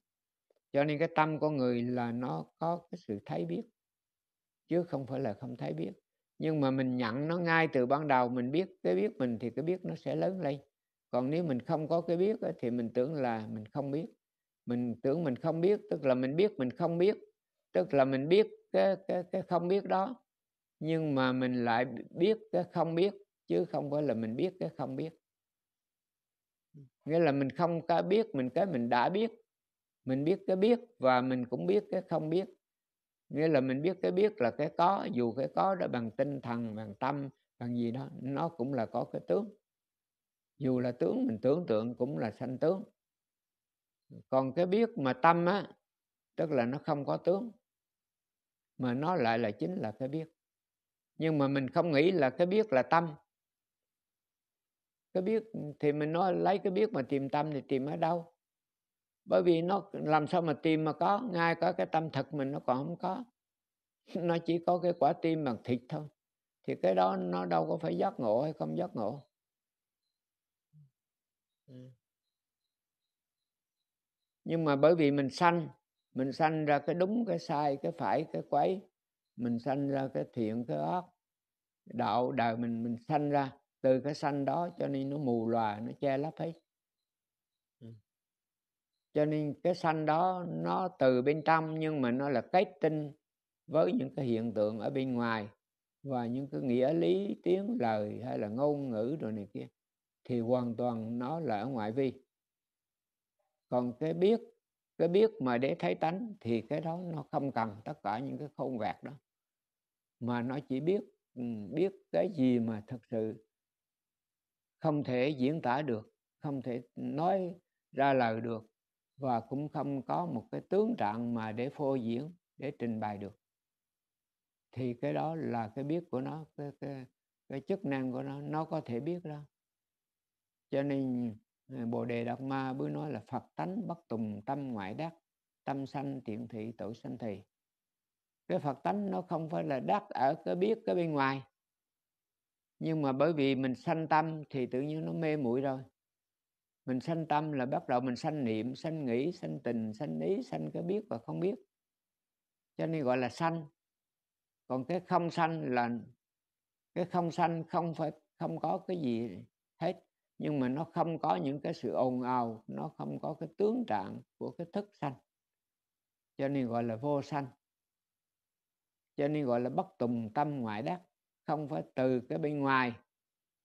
cho nên cái tâm con người là nó có cái sự thấy biết chứ không phải là không thấy biết nhưng mà mình nhận nó ngay từ ban đầu mình biết cái biết mình thì cái biết nó sẽ lớn lên còn nếu mình không có cái biết thì mình tưởng là mình không biết mình tưởng mình không biết tức là mình biết mình không biết tức là mình biết cái cái cái không biết đó nhưng mà mình lại biết cái không biết chứ không phải là mình biết cái không biết ừ. nghĩa là mình không có biết mình cái mình đã biết mình biết cái biết và mình cũng biết cái không biết nghĩa là mình biết cái biết là cái có dù cái có đó bằng tinh thần bằng tâm bằng gì đó nó cũng là có cái tướng dù là tướng mình tưởng tượng cũng là sanh tướng còn cái biết mà tâm á tức là nó không có tướng mà nó lại là chính là cái biết nhưng mà mình không nghĩ là cái biết là tâm cái biết thì mình nói lấy cái biết mà tìm tâm thì tìm ở đâu bởi vì nó làm sao mà tìm mà có ngay có cái tâm thật mình nó còn không có nó chỉ có cái quả tim bằng thịt thôi thì cái đó nó đâu có phải giác ngộ hay không giác ngộ ừ. Ừ. nhưng mà bởi vì mình sanh mình sanh ra cái đúng cái sai cái phải cái quấy mình sanh ra cái thiện cái ác đạo đời mình mình sanh ra từ cái sanh đó cho nên nó mù loà nó che lấp hết cho nên cái sanh đó nó từ bên trong nhưng mà nó là kết tinh với những cái hiện tượng ở bên ngoài và những cái nghĩa lý tiếng lời hay là ngôn ngữ rồi này kia thì hoàn toàn nó là ở ngoại vi còn cái biết cái biết mà để thấy tánh thì cái đó nó không cần tất cả những cái khôn vẹt đó mà nó chỉ biết ừ, biết cái gì mà thật sự không thể diễn tả được không thể nói ra lời được và cũng không có một cái tướng trạng mà để phô diễn để trình bày được thì cái đó là cái biết của nó cái, cái, cái chức năng của nó nó có thể biết đó cho nên ờ, bồ đề đạt ma bữa nói là phật tánh bất tùng tâm ngoại đắc tâm sanh tiện thị tội sanh thị cái phật tánh nó không phải là đắc ở cái biết cái bên ngoài nhưng mà bởi vì mình sanh tâm thì tự nhiên nó mê muội rồi mình sanh tâm là bắt đầu mình sanh niệm sanh nghĩ sanh tình sanh ý sanh cái biết và không biết cho nên gọi là sanh còn cái không sanh là cái không sanh không phải không có cái gì hết nhưng mà nó không có những cái sự ồn ào nó không có cái tướng trạng của cái thức sanh cho nên gọi là vô sanh cho nên gọi là bất tùng tâm ngoại đắc không phải từ cái bên ngoài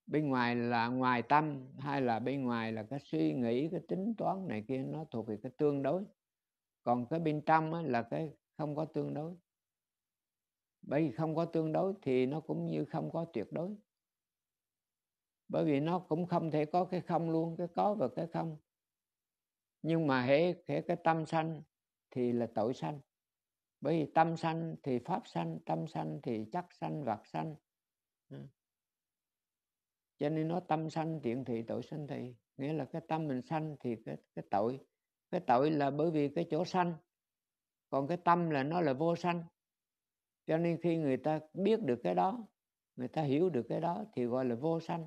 bên ngoài là ngoài tâm hay là bên ngoài là cái suy nghĩ cái tính toán này kia nó thuộc về cái tương đối còn cái bên trong là cái không có tương đối bởi vì không có tương đối thì nó cũng như không có tuyệt đối bởi vì nó cũng không thể có cái không luôn cái có và cái không nhưng mà hễ hễ cái tâm sanh thì là tội sanh bởi vì tâm sanh thì pháp sanh tâm sanh thì chắc sanh vật sanh cho nên nó tâm sanh tiện thị tội sanh thị nghĩa là cái tâm mình sanh thì cái, cái tội cái tội là bởi vì cái chỗ sanh còn cái tâm là nó là vô sanh cho nên khi người ta biết được cái đó người ta hiểu được cái đó thì gọi là vô sanh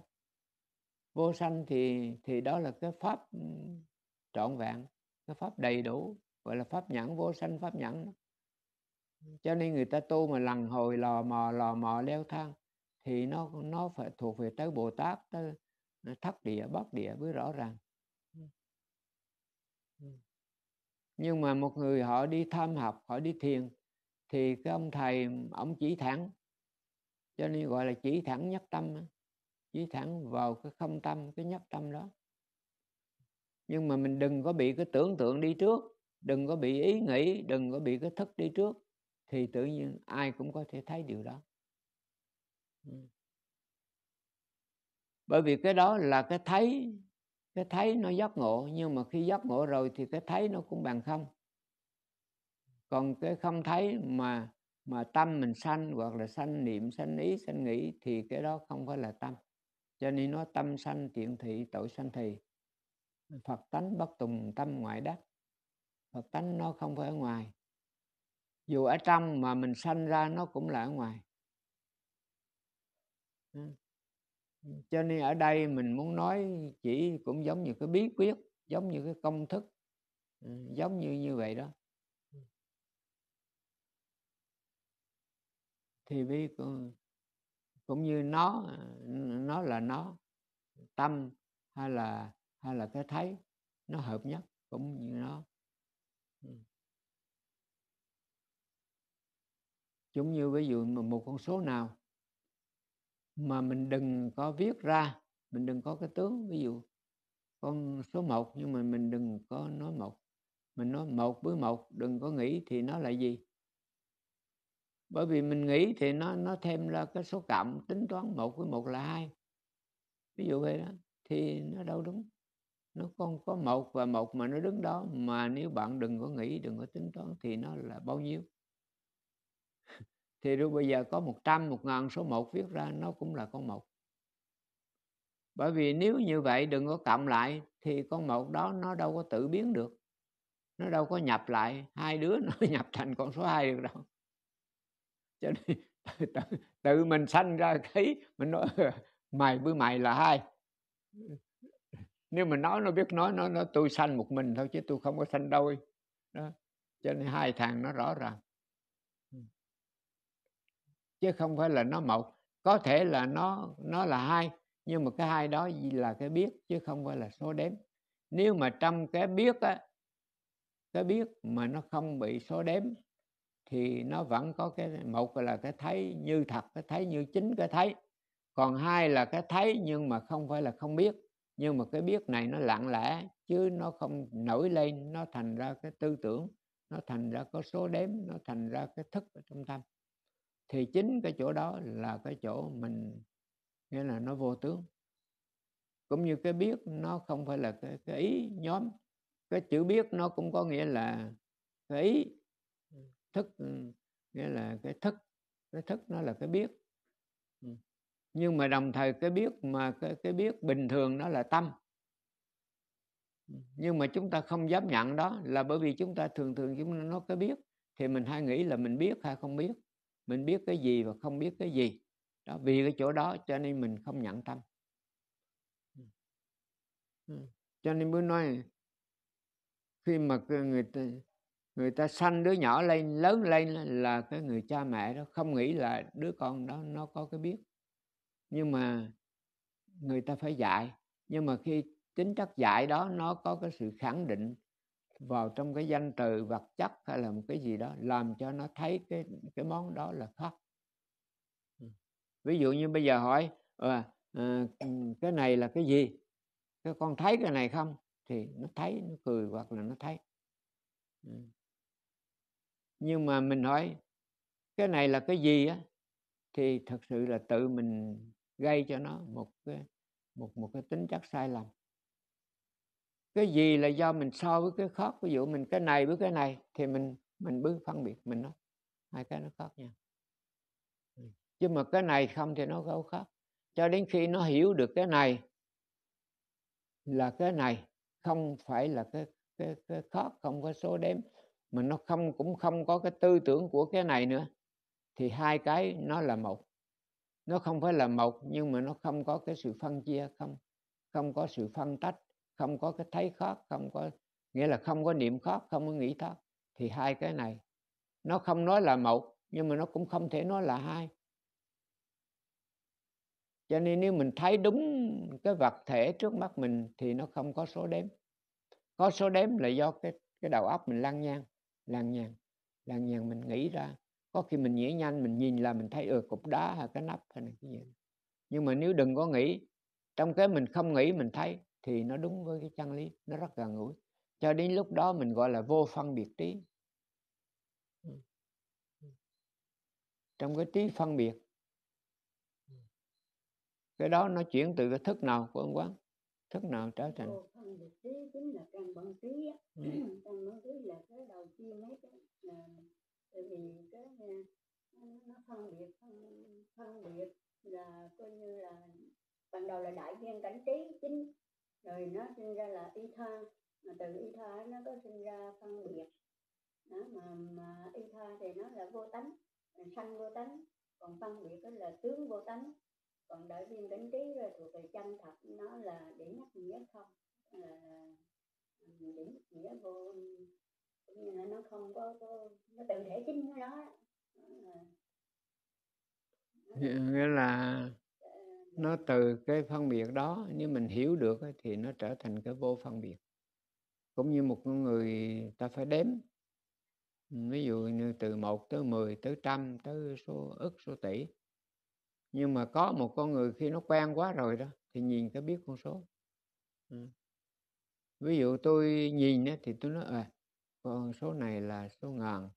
vô sanh thì thì đó là cái pháp ừ, trọn vẹn cái pháp đầy đủ gọi là pháp nhãn vô sanh pháp nhãn cho nên người ta tu mà lần hồi lò mò lò mò leo thang thì nó nó phải thuộc về tới Bồ Tát tới ờ, thất địa Bát địa mới rõ ràng ừ. Ừ. nhưng mà một người họ đi tham học họ đi thiền thì cái ông thầy ông chỉ thẳng cho nên gọi là chỉ thẳng nhất tâm chỉ thẳng vào cái không tâm cái nhất tâm đó nhưng mà mình đừng có bị cái tưởng tượng đi trước đừng có bị ý nghĩ đừng có bị cái thức đi trước thì tự nhiên ai cũng có thể thấy điều đó Ừ. bởi vì cái đó là cái thấy cái thấy nó giác ngộ nhưng mà khi giác ngộ rồi thì cái thấy nó cũng bằng không còn cái không thấy mà mà tâm mình sanh hoặc là sanh niệm sanh ý sanh nghĩ thì cái đó không phải là tâm cho nên nó tâm sanh tiện thị tội sanh thì phật tánh bất tùng tâm ngoại đắc phật tánh nó không phải ở ngoài dù ở trong mà mình sanh ra nó cũng là ở ngoài Ừ. Ừ, cho nên ở đây mình muốn nói chỉ cũng giống như cái bí quyết giống như cái công thức ừ, giống như như vậy đó thì bi cũng, cũng như nó nó là nó tâm hay là hay là cái thấy nó hợp nhất cũng như nó giống như ví dụ một con số nào mà mình đừng có viết ra mình đừng có cái tướng ví dụ con số 1 nhưng mà mình đừng có nói một mình nói một với một đừng có nghĩ thì nó là gì bởi vì mình nghĩ thì nó nó thêm ra cái số cộng tính toán một với một là hai ví dụ vậy đó thì nó đâu đúng nó con có một và một mà nó đứng đó mà nếu bạn đừng có nghĩ đừng có tính toán thì nó là bao nhiêu thì rồi bây giờ có 100, một ngàn số 1 viết ra nó cũng là con một bởi vì nếu như vậy đừng có cộng lại thì con một đó nó đâu có tự biến được nó đâu có nhập lại hai đứa nó nhập thành con số 2 được đâu cho nên tự, tự, mình sanh ra cái mình nói mày với mày là hai nếu mình nói nó biết nói nó nó tôi sanh một mình thôi chứ tôi không có sanh đôi đó cho nên hai thằng nó rõ ràng chứ không phải là nó một có thể là nó nó là hai nhưng mà cái hai đó là cái biết chứ không phải là số đếm nếu mà trong cái biết á cái biết mà nó không bị số đếm thì nó vẫn có cái một là cái thấy như thật cái thấy như chính cái thấy còn hai là cái thấy nhưng mà không phải là không biết nhưng mà cái biết này nó lặng lẽ chứ nó không nổi lên nó thành ra cái tư tưởng nó thành ra có số đếm nó thành ra cái thức ở trong tâm thì chính cái chỗ đó là cái chỗ mình nghĩa là nó vô tướng cũng như cái biết nó không phải là cái, cái ý nhóm cái chữ biết nó cũng có nghĩa là cái ý thức ừ, nghĩa là cái thức cái thức nó là cái biết ừ. nhưng mà đồng thời cái biết mà cái, cái biết bình thường nó là tâm ừ. nhưng mà chúng ta không dám nhận đó là bởi vì chúng ta thường thường chúng nó nói cái biết thì mình hay nghĩ là mình biết hay không biết mình biết cái gì và không biết cái gì đó vì cái chỗ đó cho nên mình không nhận tâm ừ. Ừ. cho nên mới nói khi mà người ta người ta sanh đứa nhỏ lên lớn lên là cái người cha mẹ đó không nghĩ là đứa con đó nó có cái biết nhưng mà người ta phải dạy nhưng mà khi tính chất dạy đó nó có cái sự khẳng định vào trong cái danh từ vật chất hay là một cái gì đó làm cho nó thấy cái cái món đó là khác ừ. ví dụ như bây giờ hỏi à, à, cái này là cái gì cái con thấy cái này không thì nó thấy nó cười hoặc là nó thấy ừ. nhưng mà mình hỏi cái này là cái gì á thì thật sự là tự mình gây cho nó một cái một một cái tính chất sai lầm cái gì là do mình so với cái khác ví dụ mình cái này với cái này thì mình mình bước phân biệt mình nó hai cái nó khác nha chứ dạ. ừ. mà cái này không thì nó không khác cho đến khi nó hiểu được cái này là cái này không phải là cái cái, cái khác không có số đếm mà nó không cũng không có cái tư tưởng của cái này nữa thì hai cái nó là một nó không phải là một nhưng mà nó không có cái sự phân chia không không có sự phân tách không có cái thấy khác, không có nghĩa là không có niệm khác, không có nghĩ thoát thì hai cái này nó không nói là một nhưng mà nó cũng không thể nói là hai cho nên nếu mình thấy đúng cái vật thể trước mắt mình thì nó không có số đếm có số đếm là do cái cái đầu óc mình lăng nhang lăng nhang lăng nhang mình nghĩ ra có khi mình nghĩ nhanh mình nhìn là mình thấy ừ cục đá hay cái nắp hay này cái gì nhưng mà nếu đừng có nghĩ trong cái mình không nghĩ mình thấy thì nó đúng với cái chân lý nó rất gần gũi cho đến lúc đó mình gọi là vô phân biệt trí trong cái trí phân biệt cái đó nó chuyển từ cái thức nào của ông quán thức nào trở thành vô phân biệt trí chính là căn bản trí ừ. căn bản trí là cái đầu tiên mấy cái tại vì cái ờ, nó phân biệt phân, phân biệt là coi như là ban đầu là đại viên cảnh trí chính rồi nó sinh ra là y tha mà từ y tha nó có sinh ra phân biệt đó, mà, mà y tha thì nó là vô tánh sanh vô tánh còn phân biệt đó là tướng vô tánh còn đại viên cảnh trí rồi thuộc về chân thật nó là điểm nhắc nghĩa không là để nhắc nghĩa vô cũng như là nó không có, có nó tự thể chính của nó nghĩa là nó từ cái phân biệt đó nếu mình hiểu được thì nó trở thành cái vô phân biệt cũng như một người ta phải đếm ví dụ như từ 1 tới 10 tới trăm tới số ức số tỷ nhưng mà có một con người khi nó quen quá rồi đó thì nhìn cái biết con số ừ. ví dụ tôi nhìn thì tôi nói à, con số này là số ngàn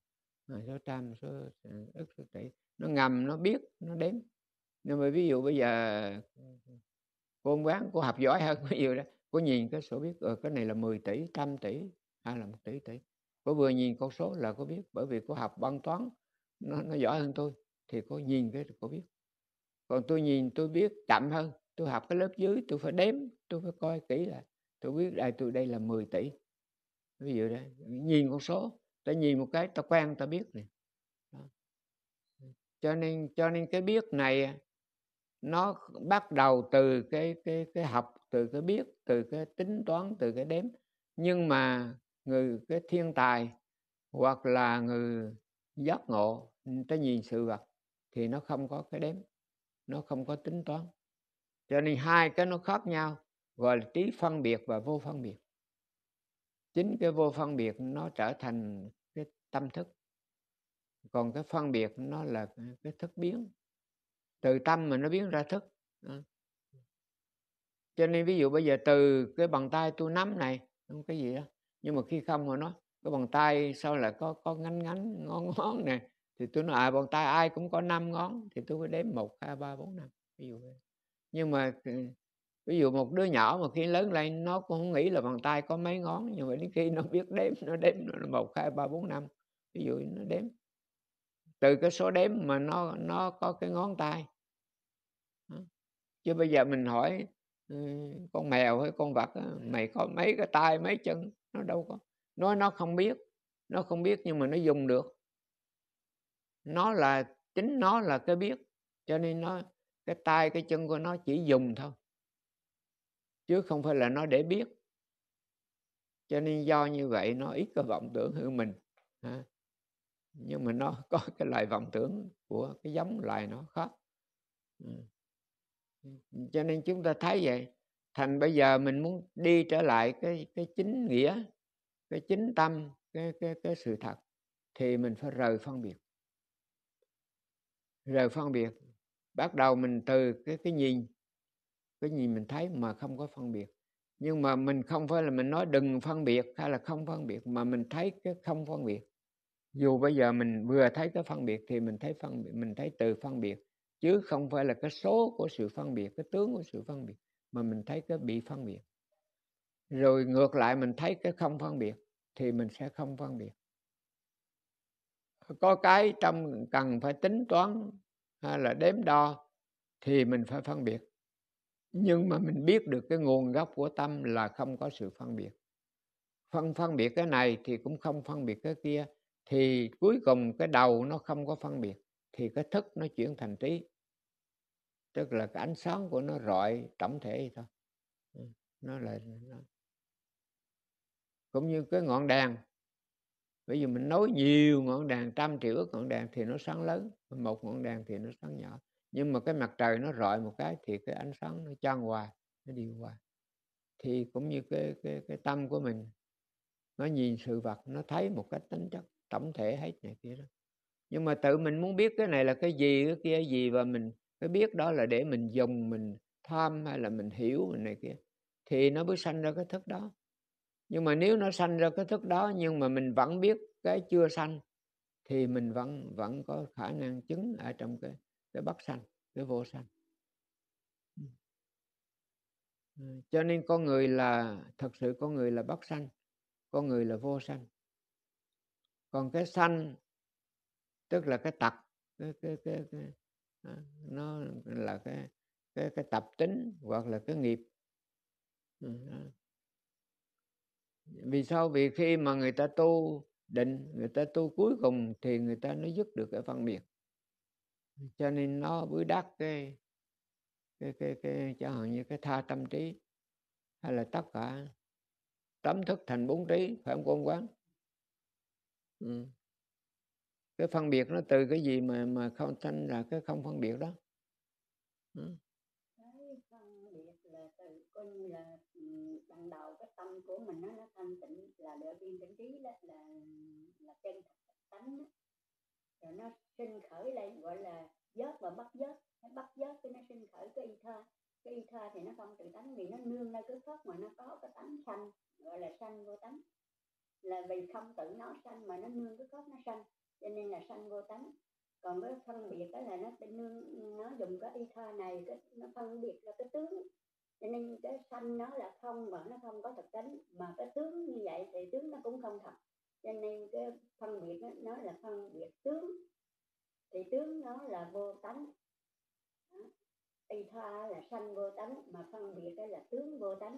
à, số trăm số à, ức số tỷ nó ngầm nó biết nó đếm nhưng mà ví dụ bây giờ cô bán cô học giỏi hơn ví dụ đó cô nhìn cái sổ biết ờ cái này là 10 tỷ trăm tỷ hay là một tỷ tỷ cô vừa nhìn con số là cô biết bởi vì cô học băng toán nó, nó giỏi hơn tôi thì cô nhìn cái cô biết còn tôi nhìn tôi biết chậm hơn tôi học cái lớp dưới tôi phải đếm tôi phải coi kỹ là tôi biết đây tôi đây là 10 tỷ ví dụ đó nhìn con số ta nhìn một cái ta quen ta biết rồi cho nên cho nên cái biết này nó bắt đầu từ cái cái cái học từ cái biết từ cái tính toán từ cái đếm nhưng mà người cái thiên tài hoặc là người giác ngộ tới nhìn sự vật thì nó không có cái đếm nó không có tính toán cho nên hai cái nó khác nhau gọi là trí phân biệt và vô phân biệt chính cái vô phân biệt nó trở thành cái tâm thức còn cái phân biệt nó là cái thức biến từ tâm mà nó biến ra thức à. cho nên ví dụ bây giờ từ cái bàn tay tôi nắm này không cái gì đó nhưng mà khi không họ nó cái bàn tay sao lại có có ngắn ngắn ngón ngón này thì tôi nói à bàn tay ai cũng có năm ngón thì tôi mới đếm một hai ba bốn năm ví dụ vậy. nhưng mà ừ, ví dụ một đứa nhỏ mà khi lớn lên nó cũng không nghĩ là bàn tay có mấy ngón nhưng mà đến khi nó biết đếm nó đếm nó một hai ba bốn năm ví dụ nó đếm từ cái số đếm mà nó nó có cái ngón tay chứ bây giờ mình hỏi ừ, con mèo hay con vật mày có mấy cái tay mấy chân nó đâu có nó nó không biết nó không biết nhưng mà nó dùng được nó là chính nó là cái biết cho nên nó cái tay cái chân của nó chỉ dùng thôi chứ không phải là nó để biết cho nên do như vậy nó ít có vọng tưởng hơn mình nhưng mà nó có cái loài vọng tưởng của cái giống loài nó khác ừ. cho nên chúng ta thấy vậy thành bây giờ mình muốn đi trở lại cái cái chính nghĩa cái chính tâm cái cái cái sự thật thì mình phải rời phân biệt rời phân biệt bắt đầu mình từ cái cái nhìn cái nhìn mình thấy mà không có phân biệt nhưng mà mình không phải là mình nói đừng phân biệt hay là không phân biệt mà mình thấy cái không phân biệt dù bây giờ mình vừa thấy cái phân biệt thì mình thấy phân biệt mình thấy từ phân biệt chứ không phải là cái số của sự phân biệt cái tướng của sự phân biệt mà mình thấy cái bị phân biệt rồi ngược lại mình thấy cái không phân biệt thì mình sẽ không phân biệt có cái trong cần phải tính toán hay là đếm đo thì mình phải phân biệt nhưng mà mình biết được cái nguồn gốc của tâm là không có sự phân biệt phân phân biệt cái này thì cũng không phân biệt cái kia thì cuối cùng cái đầu nó không có phân biệt thì cái thức nó chuyển thành trí tức là cái ánh sáng của nó rọi tổng thể thôi ừ, nó là nó. cũng như cái ngọn đèn bây giờ mình nối nhiều ngọn đèn trăm triệu ước ngọn đèn thì nó sáng lớn một ngọn đèn thì nó sáng nhỏ nhưng mà cái mặt trời nó rọi một cái thì cái ánh sáng nó chan hoài nó đi hoài thì cũng như cái cái cái tâm của mình nó nhìn sự vật nó thấy một cách tính chất tổng thể hết này kia đó nhưng mà tự mình muốn biết cái này là cái gì cái kia gì và mình phải biết đó là để mình dùng mình tham hay là mình hiểu mình này kia thì nó mới sanh ra cái thức đó nhưng mà nếu nó sanh ra cái thức đó nhưng mà mình vẫn biết cái chưa sanh thì mình vẫn vẫn có khả năng chứng ở trong cái cái bất sanh cái vô sanh ừ. cho nên con người là thật sự con người là bất sanh con người là vô sanh còn cái sanh tức là cái tật cái, cái, cái, cái, à, nó là cái cái cái tập tính hoặc là cái nghiệp ừ, vì sao vì khi mà người ta tu định người ta tu cuối cùng thì người ta nó dứt được cái phân biệt cho nên nó bưới đắc cái cái cái cái chẳng hạn như cái tha tâm trí hay là tất cả tấm thức thành bốn trí phải không quán Ừ. cái phân biệt nó từ cái gì mà mà không thanh là cái không phân biệt đó ừ. ừ ban đầu cái tâm của mình nó, thanh tịnh là lựa viên tỉnh trí là là chân tánh rồi nó sinh khởi lên gọi là giớt và bắt giớt bắt giớt cái nó sinh khởi cái y thơ cái y thơ thì nó không tự tánh vì nó nương nơi cái pháp mà nó có cái tánh sanh gọi là sanh vô tánh là vì không tự nó sanh mà nó nương cái cốt nó sanh cho nên là sanh vô tánh còn cái phân biệt đó là nó nương nó dùng cái y thơ này cái, nó phân biệt là cái tướng cho nên cái sanh nó là không mà nó không có thực tánh mà cái tướng như vậy thì tướng nó cũng không thật cho nên cái phân biệt đó, nó là phân biệt tướng thì tướng nó là vô tánh y tha là sanh vô tánh mà phân biệt cái là tướng vô tánh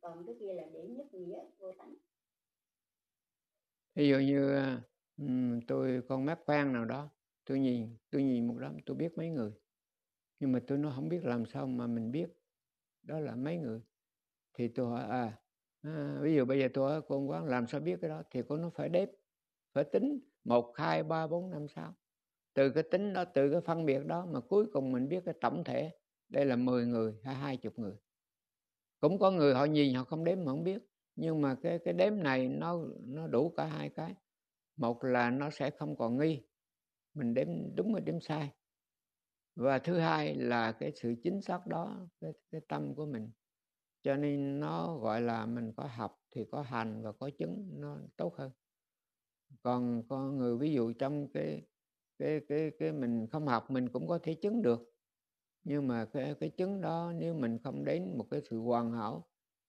còn cái kia là điểm nhất nghĩa vô tánh ví dụ như à, tôi con mắt khoan nào đó tôi nhìn tôi nhìn một đám tôi biết mấy người nhưng mà tôi nó không biết làm sao mà mình biết đó là mấy người thì tôi hỏi à, à ví dụ bây giờ tôi hỏi con quán làm sao biết cái đó thì con nó phải đếm phải tính một hai ba bốn năm sáu từ cái tính đó từ cái phân biệt đó mà cuối cùng mình biết cái tổng thể đây là 10 người hay hai chục người cũng có người họ nhìn họ không đếm mà không biết nhưng mà cái cái đếm này nó nó đủ cả hai cái một là nó sẽ không còn nghi mình đếm đúng hay đếm sai và thứ hai là cái sự chính xác đó cái, cái tâm của mình cho nên nó gọi là mình có học thì có hành và có chứng nó tốt hơn còn con người ví dụ trong cái cái cái cái mình không học mình cũng có thể chứng được nhưng mà cái cái chứng đó nếu mình không đến một cái sự hoàn hảo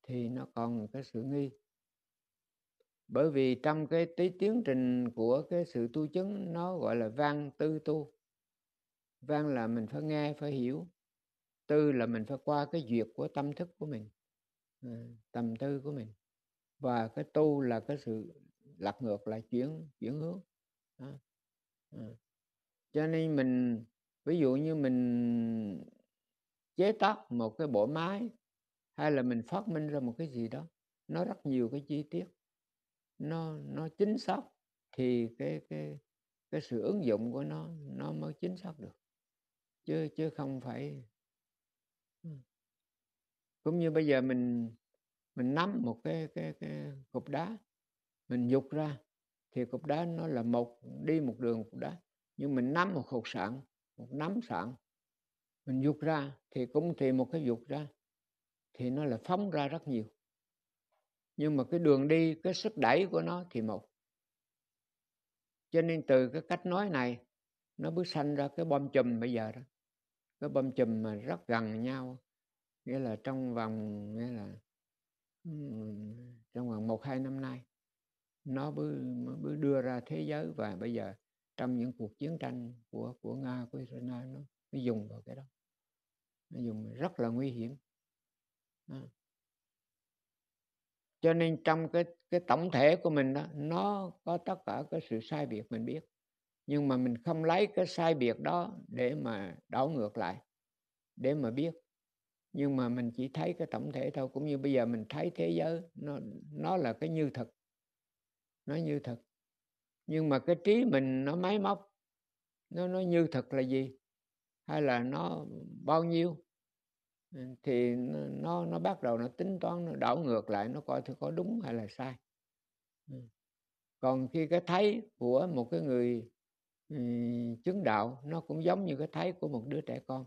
thì nó còn cái sự nghi bởi vì trong cái tí tiến trình của cái sự tu chứng nó gọi là văn tư tu văn là mình phải nghe phải hiểu tư là mình phải qua cái duyệt của tâm thức của mình ờ, tầm tư của mình và cái tu là cái sự lật ngược lại chuyển chuyển hướng à. À. cho nên mình ví dụ như mình chế tác một cái bộ máy hay là mình phát minh ra một cái gì đó nó rất nhiều cái chi tiết nó nó chính xác thì cái cái cái sự ứng dụng của nó nó mới chính xác được chứ chứ không phải cũng như bây giờ mình mình nắm một cái cái cái cục đá mình dục ra thì cục đá nó là một đi một đường cục đá nhưng mình nắm một hột sạn một nắm sạn mình dục ra thì cũng thì một cái dục ra thì nó lại phóng ra rất nhiều nhưng mà cái đường đi cái sức đẩy của nó thì một cho nên từ cái cách nói này nó mới sanh ra cái bom chùm bây giờ đó cái bom chùm mà rất gần nhau nghĩa là trong vòng nghĩa là trong vòng một hai năm nay nó mới, mới đưa ra thế giới và bây giờ trong những cuộc chiến tranh của của nga của israel nó, nó dùng vào cái đó nó dùng rất là nguy hiểm Ừ. cho nên trong cái cái tổng thể của mình đó nó có tất cả cái sự sai biệt mình biết nhưng mà mình không lấy cái sai biệt đó để mà đảo ngược lại để mà biết nhưng mà mình chỉ thấy cái tổng thể thôi cũng như bây giờ mình thấy thế giới nó nó là cái như thật nó như thật nhưng mà cái trí mình nó máy móc nó nó như thật là gì hay là nó bao nhiêu thì nó nó bắt đầu nó tính toán nó đảo ngược lại nó coi thử có đúng hay là sai ừ. còn khi cái thấy của một cái người ừ, chứng đạo nó cũng giống như cái thấy của một đứa trẻ con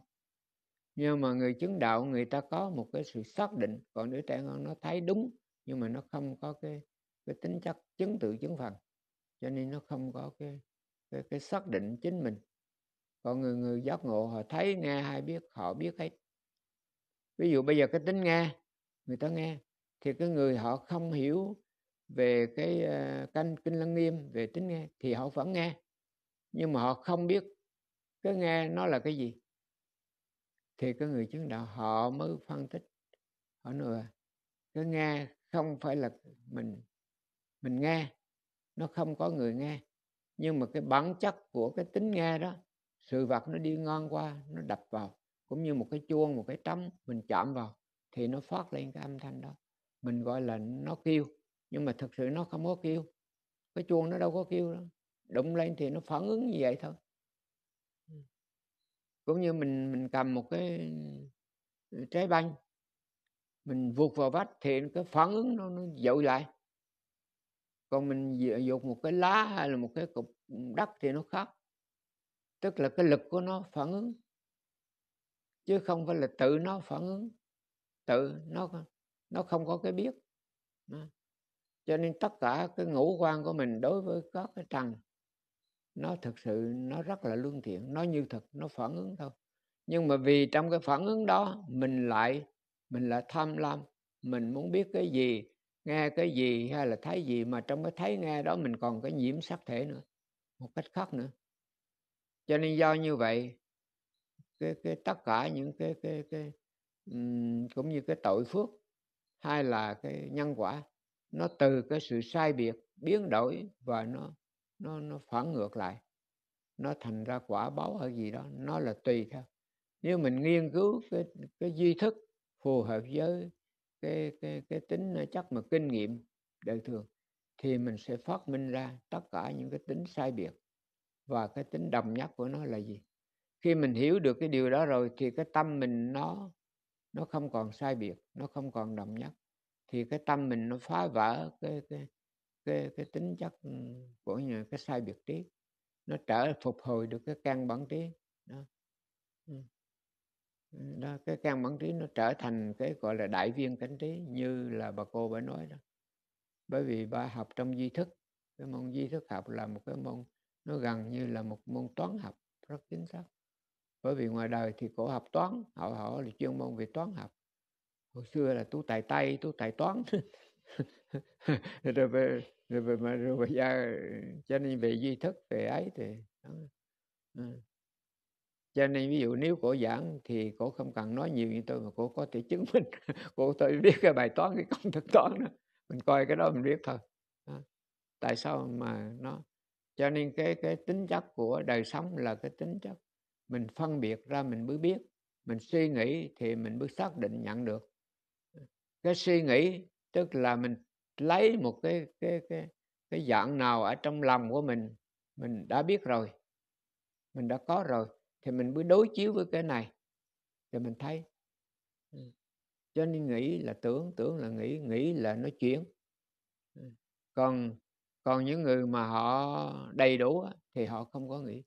nhưng mà người chứng đạo người ta có một cái sự xác định còn đứa trẻ con nó thấy đúng nhưng mà nó không có cái cái tính chất chứng tự chứng phần cho nên nó không có cái cái, cái xác định chính mình còn người người giác ngộ họ thấy nghe hay biết họ biết hết ví dụ bây giờ cái tính nghe người ta nghe thì cái người họ không hiểu về cái uh, canh kinh lăng nghiêm về tính nghe thì họ vẫn nghe nhưng mà họ không biết cái nghe nó là cái gì thì cái người chứng đạo họ mới phân tích họ nói là cái nghe không phải là mình mình nghe nó không có người nghe nhưng mà cái bản chất của cái tính nghe đó sự vật nó đi ngon qua nó đập vào cũng như một cái chuông một cái trống mình chạm vào thì nó phát lên cái âm thanh đó mình gọi là nó kêu nhưng mà thực sự nó không có kêu cái chuông nó đâu có kêu đâu, đụng lên thì nó phản ứng như vậy thôi cũng như mình mình cầm một cái ừ, trái banh mình vuột vào vách thì cái phản ứng nó nó dội lại còn mình dột một cái lá hay là một cái cục đất thì nó khác tức là cái lực của nó phản ứng chứ không phải là tự nó phản ứng tự nó nó không có cái biết cho nên tất cả cái ngũ quan của mình đối với các cái trần nó thực sự nó rất là lương thiện nó như thật nó phản ứng thôi nhưng mà vì trong cái phản ứng đó mình lại mình lại tham lam mình muốn biết cái gì nghe cái gì hay là thấy gì mà trong cái thấy nghe đó mình còn cái nhiễm sắc thể nữa một cách khác nữa cho nên do như vậy cái cái tất cả những cái cái cái um, cũng như cái tội phước hay là cái nhân quả nó từ cái sự sai biệt biến đổi và nó nó nó phản ngược lại nó thành ra quả báo hay gì đó nó là tùy theo nếu mình nghiên cứu cái cái duy thức phù hợp với cái cái cái tính chắc mà kinh nghiệm đời thường thì mình sẽ phát minh ra tất cả những cái tính sai biệt và cái tính đồng nhất của nó là gì khi mình hiểu được cái điều đó rồi thì cái tâm mình nó nó không còn sai biệt nó không còn đồng nhất thì cái tâm mình nó phá vỡ cái cái cái, cái tính chất ừ, của nhà, cái sai biệt trí nó trở phục hồi được cái căn bản trí đó. Ừ. Ừ, đó cái căn bản trí nó trở thành cái gọi là đại viên cánh trí như là bà cô bà nói đó bởi vì bà học trong duy thức cái môn duy thức học là một cái môn nó gần như là một môn toán học rất chính xác bởi vì ngoài đời thì cổ học toán họ họ là chuyên môn về toán học hồi xưa là tú tài tay tú tài toán rồi về rồi về mà rồi bây giờ cho nên về duy thức về ấy thì đó. Ừ. cho nên ví dụ nếu cổ giảng thì cổ không cần nói nhiều như tôi mà cổ có thể chứng minh cổ tôi biết cái bài toán cái công thức toán đó mình coi cái đó mình biết thôi đó. tại sao mà nó cho nên cái cái tính chất của đời sống là cái tính chất mình phân biệt ra mình mới biết mình suy nghĩ thì mình mới xác định nhận được cái suy nghĩ tức là mình lấy một cái cái cái cái dạng nào ở trong lòng của mình mình đã biết rồi mình đã có rồi thì mình mới đối chiếu với cái này thì mình thấy cho nên nghĩ là tưởng tưởng là nghĩ nghĩ là nó chuyển còn còn những người mà họ đầy đủ thì họ không có nghĩ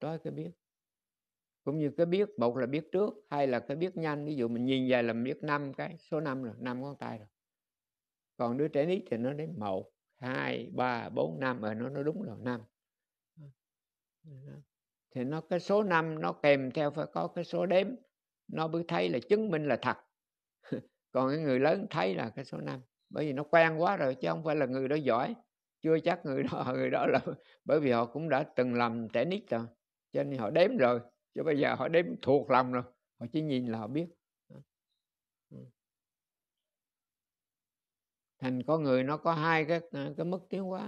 đó cái biết cũng như cái biết một là biết trước hay là cái biết nhanh ví dụ mình nhìn dài là mình biết năm cái số năm rồi năm ngón tay rồi còn đứa trẻ nít thì nó đến một hai ba bốn năm rồi ờ, nó nó đúng rồi ờ, năm thì nó cái số năm nó kèm theo phải có cái số đếm nó mới thấy là chứng minh là thật còn cái người lớn thấy là cái số năm bởi vì nó quen quá rồi chứ không phải là người đó giỏi chưa chắc người đó người đó là bởi vì họ cũng đã từng làm trẻ nít rồi cho nên họ đếm rồi chứ bây giờ họ đếm thuộc lòng rồi họ chỉ nhìn là họ biết ừ. thành có người nó có hai cái à, cái mức tiến hóa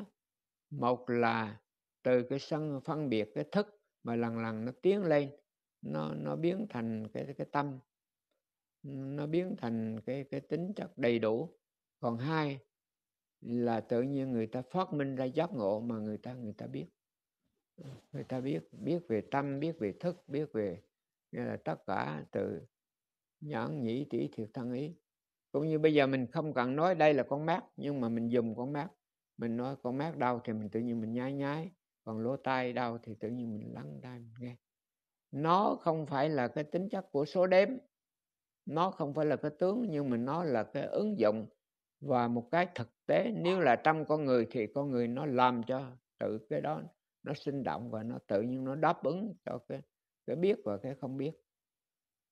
ừ. một là từ cái sân phân biệt cái thức mà lần lần nó tiến lên nó nó biến thành cái cái tâm nó biến thành cái cái tính chất đầy đủ còn hai là tự nhiên người ta phát minh ra giác ngộ mà người ta người ta biết người ta biết biết về tâm biết về thức biết về nghĩa là tất cả từ nhãn nhĩ tỷ thiệt thân ý cũng như bây giờ mình không cần nói đây là con mát nhưng mà mình dùng con mát mình nói con mát đau thì mình tự nhiên mình nhái nhái còn lỗ tai đau thì tự nhiên mình lắng tai mình nghe nó không phải là cái tính chất của số đếm nó không phải là cái tướng nhưng mà nó là cái ứng dụng và một cái thực tế nếu là trong con người thì con người nó làm cho tự cái đó nó sinh động và nó tự nhiên nó đáp ứng cho cái cái biết và cái không biết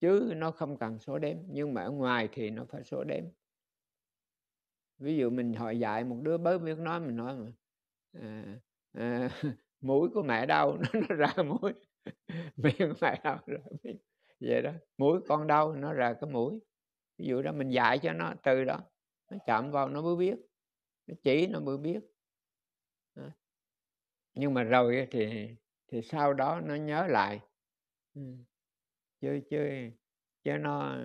chứ nó không cần số đếm nhưng mà ở ngoài thì nó phải số đếm ví dụ mình hỏi dạy một đứa bớ biết nói mình nói mà à, à, mũi của mẹ đâu nó, nó ra mũi miệng mẹ đâu ra miệng vậy đó mũi con đâu nó ra cái mũi ví dụ đó mình dạy cho nó từ đó nó chạm vào nó mới biết nó chỉ nó mới biết nhưng mà rồi thì thì sau đó nó nhớ lại chứ chứ chứ nó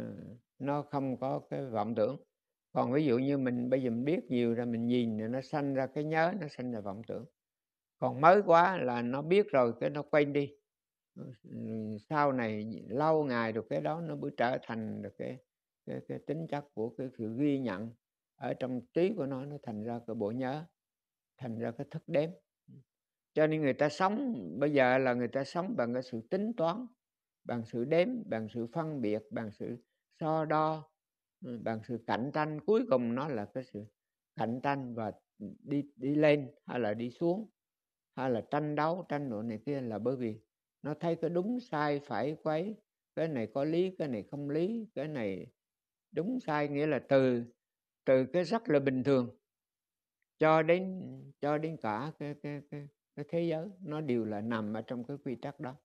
nó không có cái vọng tưởng còn ví dụ như mình bây giờ mình biết nhiều rồi mình nhìn thì nó sanh ra cái nhớ nó sanh ra vọng tưởng còn mới quá là nó biết rồi cái nó quên đi sau này lâu ngày được cái đó nó mới trở thành được cái cái, cái tính chất của cái sự ghi nhận ở trong trí của nó nó thành ra cái bộ nhớ thành ra cái thức đếm cho nên người ta sống bây giờ là người ta sống bằng cái sự tính toán bằng sự đếm bằng sự phân biệt bằng sự so đo ừ, bằng sự cạnh tranh cuối cùng nó là cái sự cạnh tranh và đi đi lên hay là đi xuống hay là tranh đấu tranh luận này kia là bởi vì nó thấy cái đúng sai phải quấy cái này có lý cái này không lý cái này đúng sai nghĩa là từ từ cái rất là bình thường cho đến cho đến cả cái cái cái cái thế giới nó đều là nằm ở trong cái quy tắc đó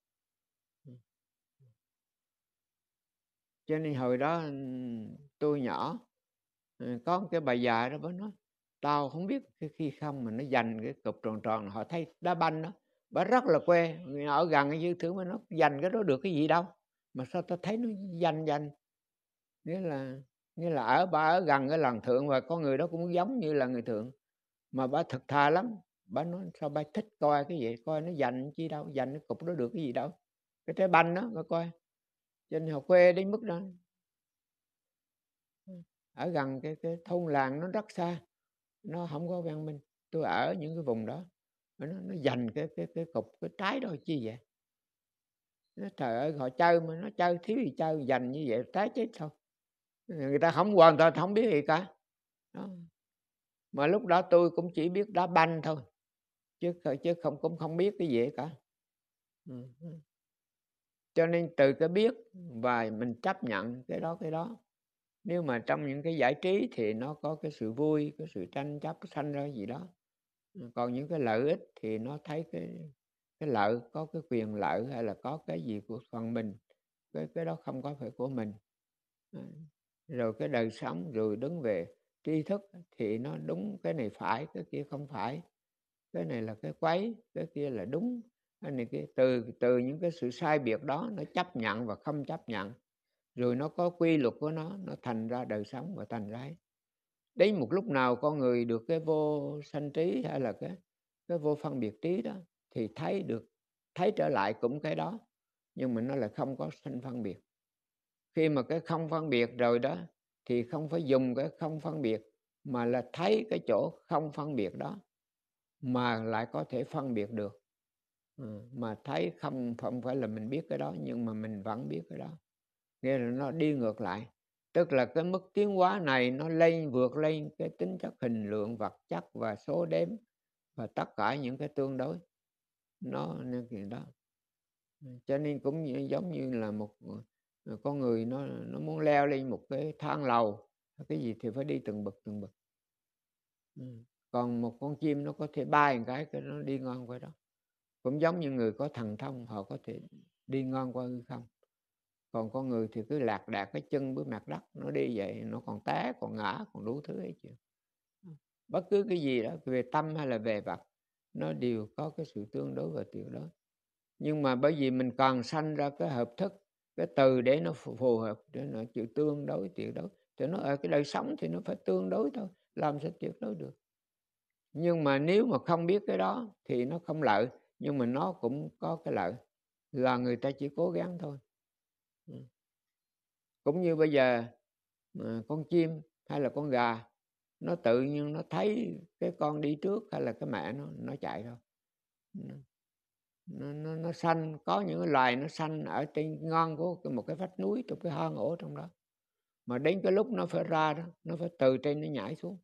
cho nên hồi đó ừ, tôi nhỏ ừ, có một cái bà già đó với nó. tao không biết cái khi không mà nó dành cái cục tròn tròn họ thấy đá banh đó bà rất là quê ở gần như dư thứ mà nó dành cái đó được cái gì đâu mà sao tao thấy nó dành dành nghĩa là nghĩa là ở bà ở gần cái làng thượng và con người đó cũng giống như là người thượng mà bà thật thà lắm bà nói sao bà thích coi cái gì coi nó dành chi đâu dành nó cục nó được cái gì đâu cái trái banh đó bà coi trên nên họ quê đến mức đó ở gần cái, cái thôn làng nó rất xa nó không có văn minh tôi ở những cái vùng đó nó nó dành cái cái cái cục cái trái đó chi vậy nó trời ơi họ chơi mà nó chơi thiếu gì chơi dành như vậy trái chết thôi người ta không quan tâm không biết gì cả đó. mà lúc đó tôi cũng chỉ biết đá banh thôi chứ chứ không cũng không biết cái gì cả cho nên từ cái biết và mình chấp nhận cái đó cái đó nếu mà trong những cái giải trí thì nó có cái sự vui cái sự tranh chấp sanh ra gì đó còn những cái lợi ích thì nó thấy cái cái lợi có cái quyền lợi hay là có cái gì của phần mình cái cái đó không có phải của mình rồi cái đời sống rồi đứng về tri thức thì nó đúng cái này phải cái kia không phải cái này là cái quấy cái kia là đúng cái này kia từ từ những cái sự sai biệt đó nó chấp nhận và không chấp nhận rồi nó có quy luật của nó nó thành ra đời sống và thành ra đến một lúc nào con người được cái vô sanh trí hay là cái cái vô phân biệt trí đó thì thấy được thấy trở lại cũng cái đó nhưng mà nó lại không có sanh phân biệt khi mà cái không phân biệt rồi đó thì không phải dùng cái không phân biệt mà là thấy cái chỗ không phân biệt đó mà lại có thể phân biệt được ừ, mà thấy không không phải là mình biết cái đó nhưng mà mình vẫn biết cái đó nghĩa là nó đi ngược lại tức là cái mức tiến hóa này nó lên vượt lên cái tính chất hình lượng vật chất và số đếm và tất cả những cái tương đối nó nên cái đó ừ, cho nên cũng như, giống như là một ờ, con người nó nó muốn leo lên một cái thang lầu cái gì thì phải đi từng bậc từng bậc ừ còn một con chim nó có thể bay một cái cái nó đi ngon qua đó cũng giống như người có thần thông họ có thể đi ngon qua hư không còn con người thì cứ lạc đạc cái chân với mặt đất nó đi vậy nó còn té còn ngã còn đủ thứ ấy chứ bất cứ cái gì đó về tâm hay là về vật nó đều có cái sự tương đối và tuyệt đối nhưng mà bởi vì mình còn sanh ra cái hợp thức cái từ để nó phù hợp để nó chịu tương đối tuyệt đối thì nó ở cái đời sống thì nó phải tương đối thôi làm sao tuyệt đối được nhưng mà nếu mà không biết cái đó thì nó không lợi nhưng mà nó cũng có cái lợi là người ta chỉ cố gắng thôi ừ. cũng như bây giờ ờ, con chim hay là con gà nó tự nhiên nó thấy cái con đi trước hay là cái mẹ nó nó chạy thôi ừ. nó, nó, nó xanh có những cái loài nó xanh ở trên ngon của một cái vách núi trong cái hang ổ trong đó mà đến cái lúc nó phải ra đó nó phải từ trên nó nhảy xuống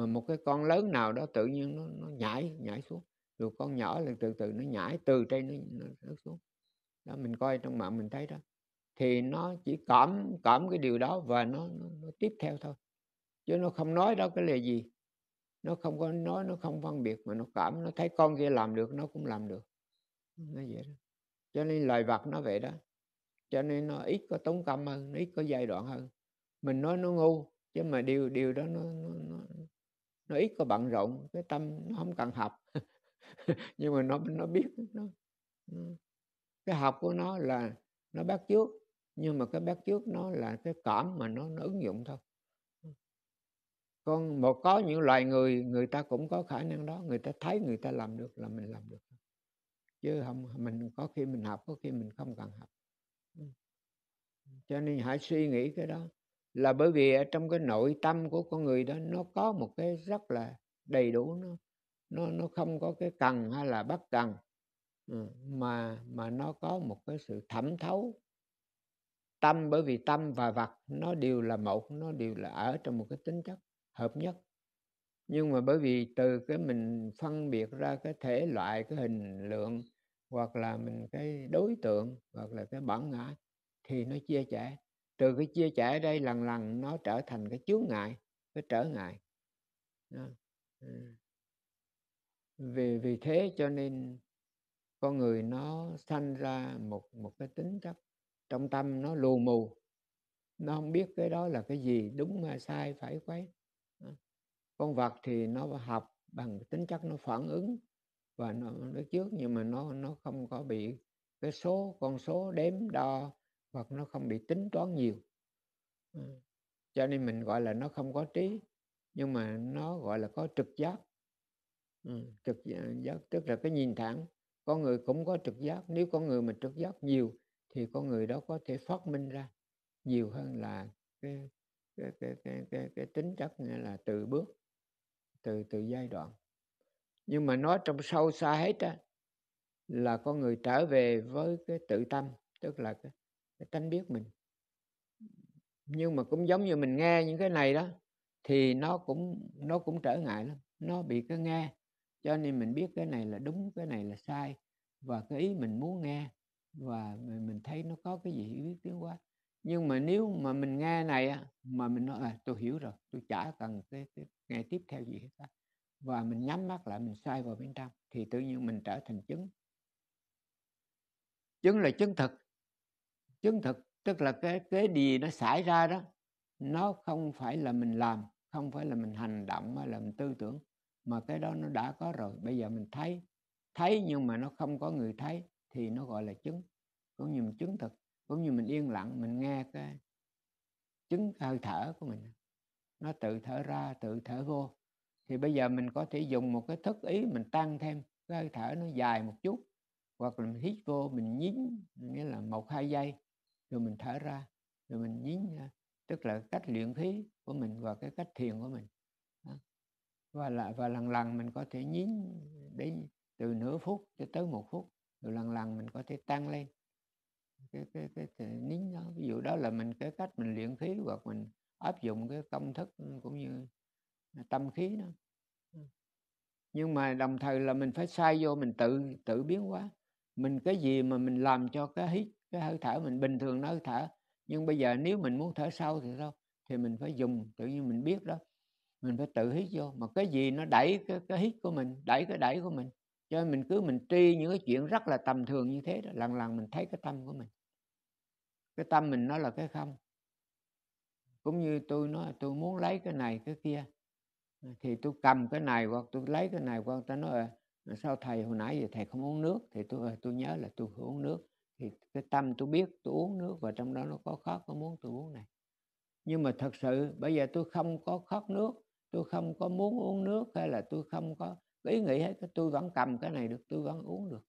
mà một cái con lớn nào đó tự nhiên nó, nó nhảy nhảy xuống rồi con nhỏ là từ từ nó nhảy từ trên nó, nó xuống đó mình coi trong mạng mình thấy đó thì nó chỉ cảm cảm cái điều đó và nó, nó, nó tiếp theo thôi chứ nó không nói đó cái là gì nó không có nói nó không phân biệt mà nó cảm nó thấy con kia làm được nó cũng làm được nó vậy đó cho nên lời vật nó vậy đó cho nên nó ít có tốn công hơn nó ít có giai đoạn hơn mình nói nó ngu chứ mà điều điều đó nó nó, nó nó ít có bận rộn cái tâm nó không cần học nhưng mà nó nó biết nó, nó ừ. cái học của nó là nó bắt trước nhưng mà cái bắt trước nó là cái cảm mà nó, nó ứng dụng thôi còn một có những loài người người ta cũng có khả năng đó người ta thấy người ta làm được là mình làm được chứ không mình có khi mình học có khi mình không cần học ừ. cho nên hãy suy nghĩ cái đó là bởi vì ở trong cái nội tâm của con người đó nó có một cái rất là đầy đủ nó nó nó không có cái cần hay là bất cần ừ, mà mà nó có một cái sự thẩm thấu tâm bởi vì tâm và vật nó đều là một nó đều là ở trong một cái tính chất hợp nhất nhưng mà bởi vì từ cái mình phân biệt ra cái thể loại cái hình lượng hoặc là mình cái đối tượng hoặc là cái bản ngã thì nó chia sẻ từ cái chia sẻ đây lần lần nó trở thành cái chướng ngại cái trở ngại đó. Ừ. vì vì thế cho nên con người nó sanh ra một một cái tính chất trong tâm nó lù mù nó không biết cái đó là cái gì đúng hay sai phải quấy con vật thì nó học bằng tính chất nó phản ứng và nó, nó trước nhưng mà nó nó không có bị cái số con số đếm đo hoặc nó không bị tính toán nhiều ừ. cho nên mình gọi là nó không có trí nhưng mà nó gọi là có trực giác ừ. trực giác tức là cái nhìn thẳng con người cũng có trực giác nếu con người mà trực giác nhiều thì con người đó có thể phát minh ra nhiều hơn là cái cái cái cái, cái, cái tính chất nghĩa là từ bước từ từ giai đoạn nhưng mà nói trong sâu xa hết á là con người trở về với cái tự tâm tức là cái, để tránh biết mình nhưng mà cũng giống như mình nghe những cái này đó thì nó cũng nó cũng trở ngại lắm nó bị cái nghe cho nên mình biết cái này là đúng cái này là sai và cái ý mình muốn nghe và mình thấy nó có cái gì biết tiếng quá nhưng mà nếu mà mình nghe này á mà mình nói à, tôi hiểu rồi tôi chả cần cái, cái nghe tiếp theo gì hết và mình nhắm mắt lại mình sai vào bên trong thì tự nhiên mình trở thành chứng chứng là chứng thực chứng thực tức là cái cái gì nó xảy ra đó nó không phải là mình làm không phải là mình hành động hay là mình tư tưởng mà cái đó nó đã có rồi bây giờ mình thấy thấy nhưng mà nó không có người thấy thì nó gọi là chứng cũng như mình chứng thực cũng như mình yên lặng mình nghe cái chứng hơi thở của mình nó tự thở ra tự thở vô thì bây giờ mình có thể dùng một cái thức ý mình tăng thêm cái hơi thở nó dài một chút hoặc là mình hít vô mình nhín nghĩa là một hai giây rồi mình thở ra rồi mình nhín ra tức là cách luyện khí của mình và cái cách thiền của mình và lại và lần lần mình có thể nhín đến từ nửa phút cho tới một phút rồi lần lần mình có thể tăng lên cái cái cái, cái nín đó ví dụ đó là mình cái cách mình luyện khí hoặc mình áp dụng cái công thức cũng như tâm khí đó nhưng mà đồng thời là mình phải sai vô mình tự tự biến hóa mình cái gì mà mình làm cho cái hít cái hơi thở mình bình thường nó hơi thở nhưng bây giờ nếu mình muốn thở sâu thì sao thì mình phải dùng tự nhiên mình biết đó mình phải tự hít vô mà cái gì nó đẩy cái, cái hít của mình đẩy cái đẩy của mình cho nên mình cứ mình tri những cái chuyện rất là tầm thường như thế đó lần lần mình thấy cái tâm của mình cái tâm mình nó là cái không cũng như tôi nói tôi muốn lấy cái này cái kia thì tôi cầm cái này hoặc tôi lấy cái này qua ta nói sao thầy hồi nãy giờ thầy không uống nước thì tôi tôi nhớ là tôi không uống nước thì cái tâm tôi biết tôi uống nước và trong đó nó có khóc có muốn tôi uống này nhưng mà thật sự bây giờ tôi không có khóc nước tôi không có muốn uống nước hay là tôi không có cái ý nghĩ hết tôi vẫn cầm cái này được tôi vẫn uống được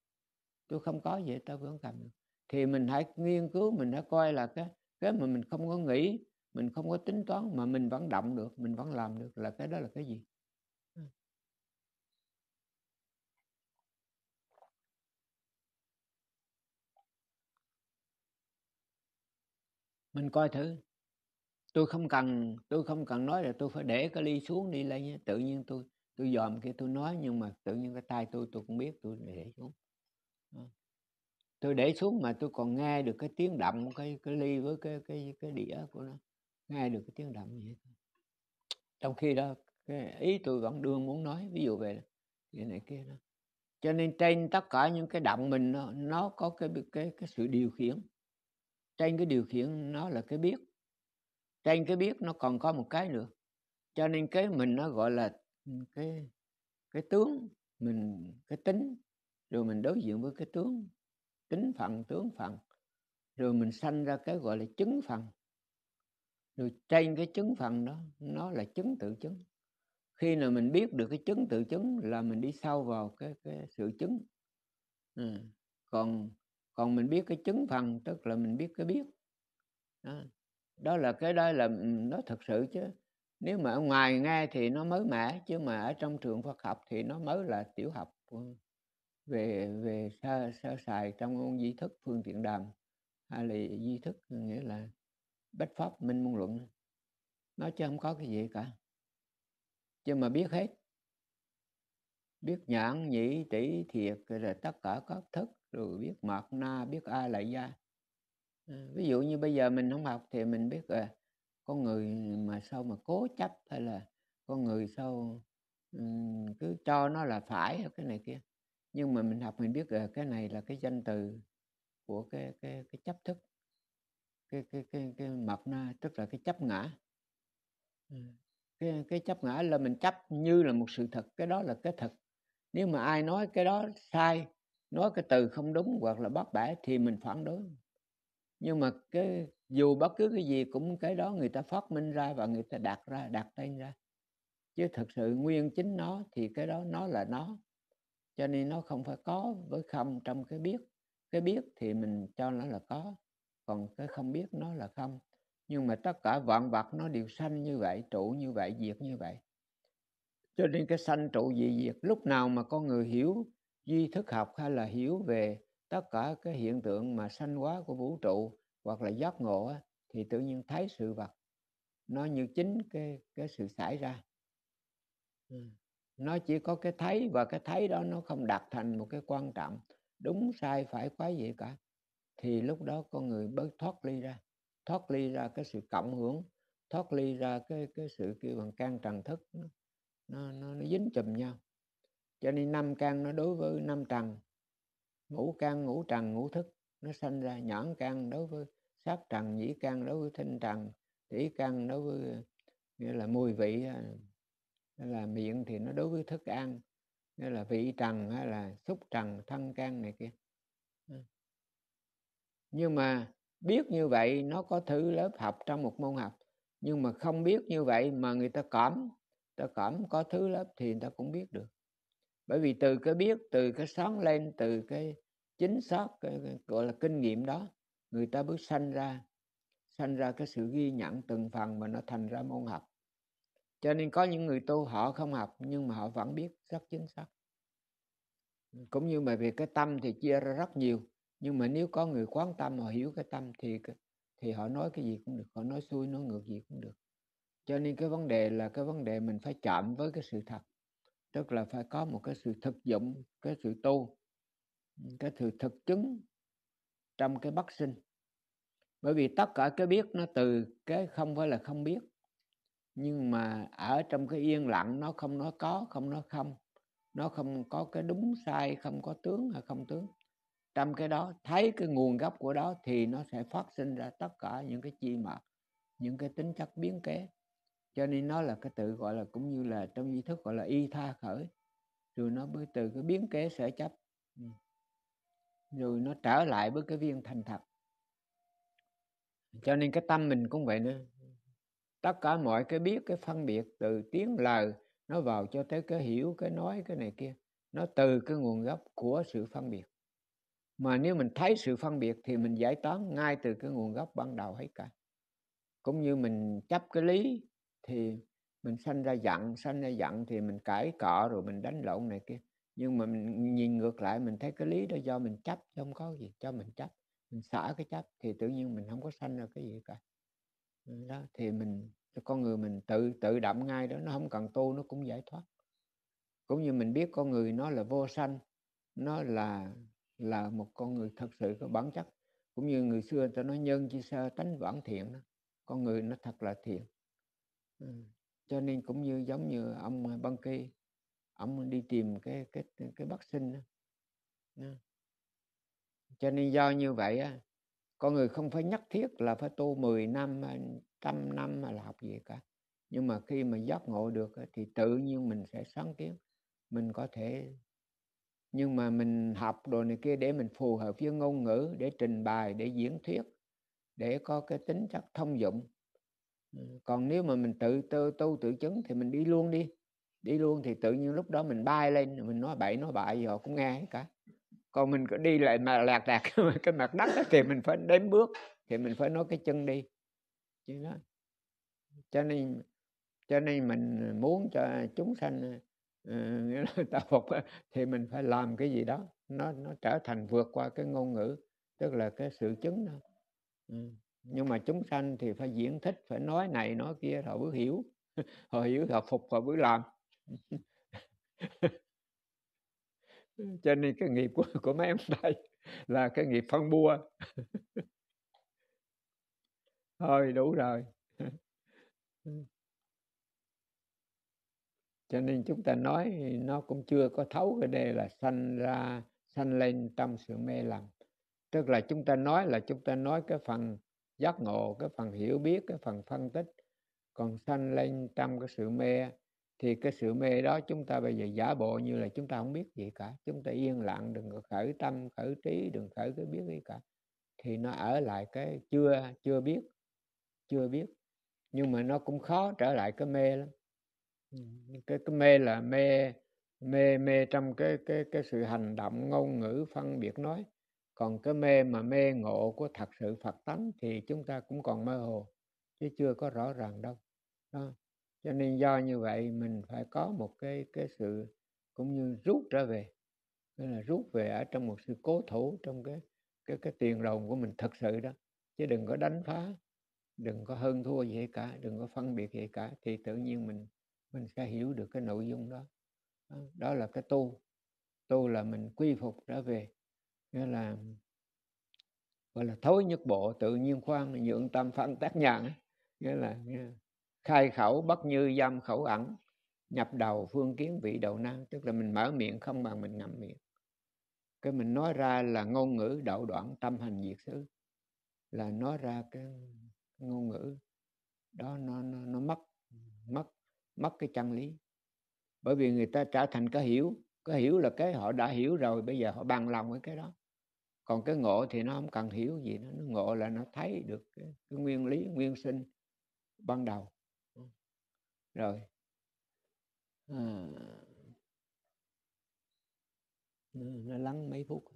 tôi không có vậy tôi vẫn cầm được thì mình hãy nghiên cứu mình hãy coi là cái cái mà mình không có nghĩ mình không có tính toán mà mình vẫn động được mình vẫn làm được là cái đó là cái gì mình coi thử tôi không cần tôi không cần nói là tôi phải để cái ly xuống đi lên nhé, tự nhiên tôi tôi dòm kia tôi nói nhưng mà tự nhiên cái tay tôi tôi cũng biết tôi để xuống tôi để xuống mà tôi còn nghe được cái tiếng động cái cái ly với cái cái cái đĩa của nó nghe được cái tiếng động vậy trong khi đó cái ý tôi vẫn đương muốn nói ví dụ về cái này kia đó cho nên trên tất cả những cái động mình nó, nó có cái cái cái sự điều khiển trên cái điều khiển nó là cái biết trên cái biết nó còn có một cái nữa cho nên cái mình nó gọi là cái cái tướng mình cái tính rồi mình đối diện với cái tướng tính phận tướng phận rồi mình sanh ra cái gọi là chứng phận rồi trên cái chứng phận đó nó là chứng tự chứng khi nào mình biết được cái chứng tự chứng là mình đi sâu vào cái cái sự chứng à. còn còn mình biết cái chứng phần tức là mình biết cái biết đó, đó là cái đó là ừ, nó thật sự chứ nếu mà ở ngoài nghe thì nó mới mẻ chứ mà ở trong trường Phật học thì nó mới là tiểu học về về sơ, sơ xài trong ngôn di thức phương tiện đàm hay là di thức nghĩa là bách pháp minh môn luận nó chứ không có cái gì cả chứ mà biết hết biết nhãn nhĩ tỷ thiệt rồi tất cả các thức rồi biết mạt na biết a lại gia à, ví dụ như bây giờ mình không học thì mình biết là con người mà sao mà cố chấp hay là con người sao cứ cho nó là phải cái này kia nhưng mà mình học mình biết là cái này là cái danh từ của cái cái cái chấp thức cái cái cái cái mạt na tức là cái chấp ngã à, cái cái chấp ngã là mình chấp như là một sự thật cái đó là cái thật nếu mà ai nói cái đó sai nói cái từ không đúng hoặc là bác bẻ thì mình phản đối nhưng mà cái dù bất cứ cái gì cũng cái đó người ta phát minh ra và người ta đặt ra đặt tên ra chứ thực sự nguyên chính nó thì cái đó nó là nó cho nên nó không phải có với không trong cái biết cái biết thì mình cho nó là có còn cái không biết nó là không nhưng mà tất cả vạn vật nó đều sanh như vậy trụ như vậy diệt như vậy cho nên cái sanh trụ dị diệt lúc nào mà con người hiểu duy thức học hay là hiểu về tất cả cái hiện tượng mà sanh hóa của vũ trụ hoặc là giác ngộ thì tự nhiên thấy sự vật nó như chính cái cái sự xảy ra ừ. nó chỉ có cái thấy và cái thấy đó nó không đạt thành một cái quan trọng đúng sai phải quái gì cả thì lúc đó con người bớt thoát ly ra thoát ly ra cái sự cộng hưởng thoát ly ra cái cái sự kêu bằng can trần thức nó nó, nó dính chùm nhau cho nên năm căn nó đối với năm trần ngũ căn ngũ trần ngũ thức nó sanh ra nhãn căn đối với sát trần nhĩ căn đối với thinh trần tỷ căn đối với nghĩa là mùi vị à, hay là miệng thì nó đối với thức ăn nghĩa là vị trần hay là xúc trần thân căn này kia ừ. nhưng mà biết như vậy nó có thứ lớp học trong một môn học nhưng mà không biết như vậy mà người ta cảm ta cảm có thứ lớp thì người ta cũng biết được bởi vì từ cái biết từ cái sáng lên từ cái chính xác cái, cái, gọi là kinh nghiệm đó người ta bước sanh ra sanh ra cái sự ghi nhận từng phần mà nó thành ra môn học cho nên có những người tu họ không học nhưng mà họ vẫn biết rất chính xác cũng như mà về cái tâm thì chia ra rất nhiều nhưng mà nếu có người quán tâm họ hiểu cái tâm thì thì họ nói cái gì cũng được họ nói xuôi nói ngược gì cũng được cho nên cái vấn đề là cái vấn đề mình phải chạm với cái sự thật tức là phải có một cái sự thực dụng cái sự tu cái sự thực chứng trong cái bất sinh bởi vì tất cả cái biết nó từ cái không phải là không biết nhưng mà ở trong cái yên lặng nó không nói có không nói không nó không có cái đúng sai không có tướng hay không tướng trong cái đó thấy cái nguồn gốc của đó thì nó sẽ phát sinh ra tất cả những cái chi mà những cái tính chất biến kế cho nên nó là cái tự gọi là cũng như là trong duy thức gọi là y tha khởi rồi nó mới từ cái biến kế sở chấp ừ. rồi nó trở lại với cái viên thành thật cho nên cái tâm mình cũng vậy nữa tất cả mọi cái biết cái phân biệt từ tiếng lời nó vào cho tới cái hiểu cái nói cái này kia nó từ cái nguồn gốc của sự phân biệt mà nếu mình thấy sự phân biệt thì mình giải toán ngay từ cái nguồn gốc ban đầu hết cả cũng như mình chấp cái lý thì mình sanh ra giận sanh ra giận thì mình cãi cọ rồi mình đánh lộn này kia nhưng mà mình nhìn ngược lại mình thấy cái lý đó do mình chấp chứ không có gì cho mình chấp mình xả cái chấp thì tự nhiên mình không có sanh ra cái gì cả ừ, đó thì mình con người mình tự tự đậm ngay đó nó không cần tu nó cũng giải thoát cũng như mình biết con người nó là vô sanh nó là là một con người thật sự có bản chất cũng như người xưa ta nói nhân chi sơ tánh vãn thiện đó. con người nó thật là thiện Ừ. cho nên cũng như giống như ông ờ, băng kỳ ông đi tìm cái cái cái bắc sinh đó. Đó. cho nên do như vậy á con người không phải nhất thiết là phải tu 10 năm ờ, trăm năm mà là học gì cả nhưng mà khi mà giác ngộ được thì tự nhiên mình sẽ sáng kiến mình có thể nhưng mà mình học đồ này kia để mình phù hợp với ngôn ngữ để trình bày để diễn thuyết để có cái tính chất thông dụng còn nếu mà mình tự tu, tu tự chứng thì mình đi luôn đi đi luôn thì tự nhiên lúc đó mình bay lên mình nói bậy nói bại gì họ cũng nghe hết cả còn mình cứ đi lại mà lạc lạc cái mặt đất đó, thì mình phải đếm bước thì mình phải nói cái chân đi chứ đó cho nên cho nên mình muốn cho chúng sanh ờ, nghĩa là phục thì mình phải làm cái gì đó nó nó trở thành vượt qua cái ngôn ngữ tức là cái sự chứng đó ừ nhưng mà chúng sanh thì phải diễn thích phải nói này nói kia họ mới hiểu họ hiểu họ phục họ mới làm cho nên cái nghiệp của, của mấy em đây là cái nghiệp phân bua thôi đủ rồi cho nên chúng ta nói nó cũng chưa có thấu cái đề là sanh ra sanh lên trong sự mê lầm tức là chúng ta nói là chúng ta nói cái phần giác ngộ cái phần hiểu biết cái phần phân tích còn sanh lên trong cái sự mê thì cái sự mê đó chúng ta bây giờ giả bộ như là chúng ta không biết gì cả chúng ta yên lặng đừng có khởi tâm khởi trí đừng khởi cái biết gì cả thì nó ở lại cái chưa chưa biết chưa biết nhưng mà nó cũng khó trở lại cái mê lắm ừ. cái cái mê là mê mê mê trong cái cái cái sự hành động ngôn ngữ phân biệt nói còn cái mê mà mê ngộ của thật sự phật tánh thì chúng ta cũng còn mơ hồ chứ chưa có rõ ràng đâu đó. cho nên do như vậy mình phải có một cái cái sự cũng như rút trở về tức là rút về ở trong một sự cố thủ trong cái cái cái tiền đồng của mình thật sự đó chứ đừng có đánh phá đừng có hơn thua gì cả đừng có phân biệt gì cả thì tự nhiên mình mình sẽ hiểu được cái nội dung đó đó là cái tu tu là mình quy phục trở về nghĩa là gọi là thối nhất bộ tự nhiên khoan nhượng tâm phân tác nhàn nghĩa là khai khẩu bất như giam khẩu ẩn nhập đầu phương kiến vị đầu năng tức là mình mở miệng không bằng mình ngậm miệng cái mình nói ra là ngôn ngữ đạo đoạn tâm hành diệt xứ là nói ra cái ngôn ngữ đó nó nó, nó mất mất mất cái chân lý bởi vì người ta trở thành cái hiểu cái hiểu là cái họ đã hiểu rồi bây giờ họ bằng lòng với cái đó còn cái ngộ thì nó không cần hiểu gì nó, nó ngộ là nó thấy được cái, cái nguyên lý nguyên sinh ban đầu rồi à, nó lắng mấy phút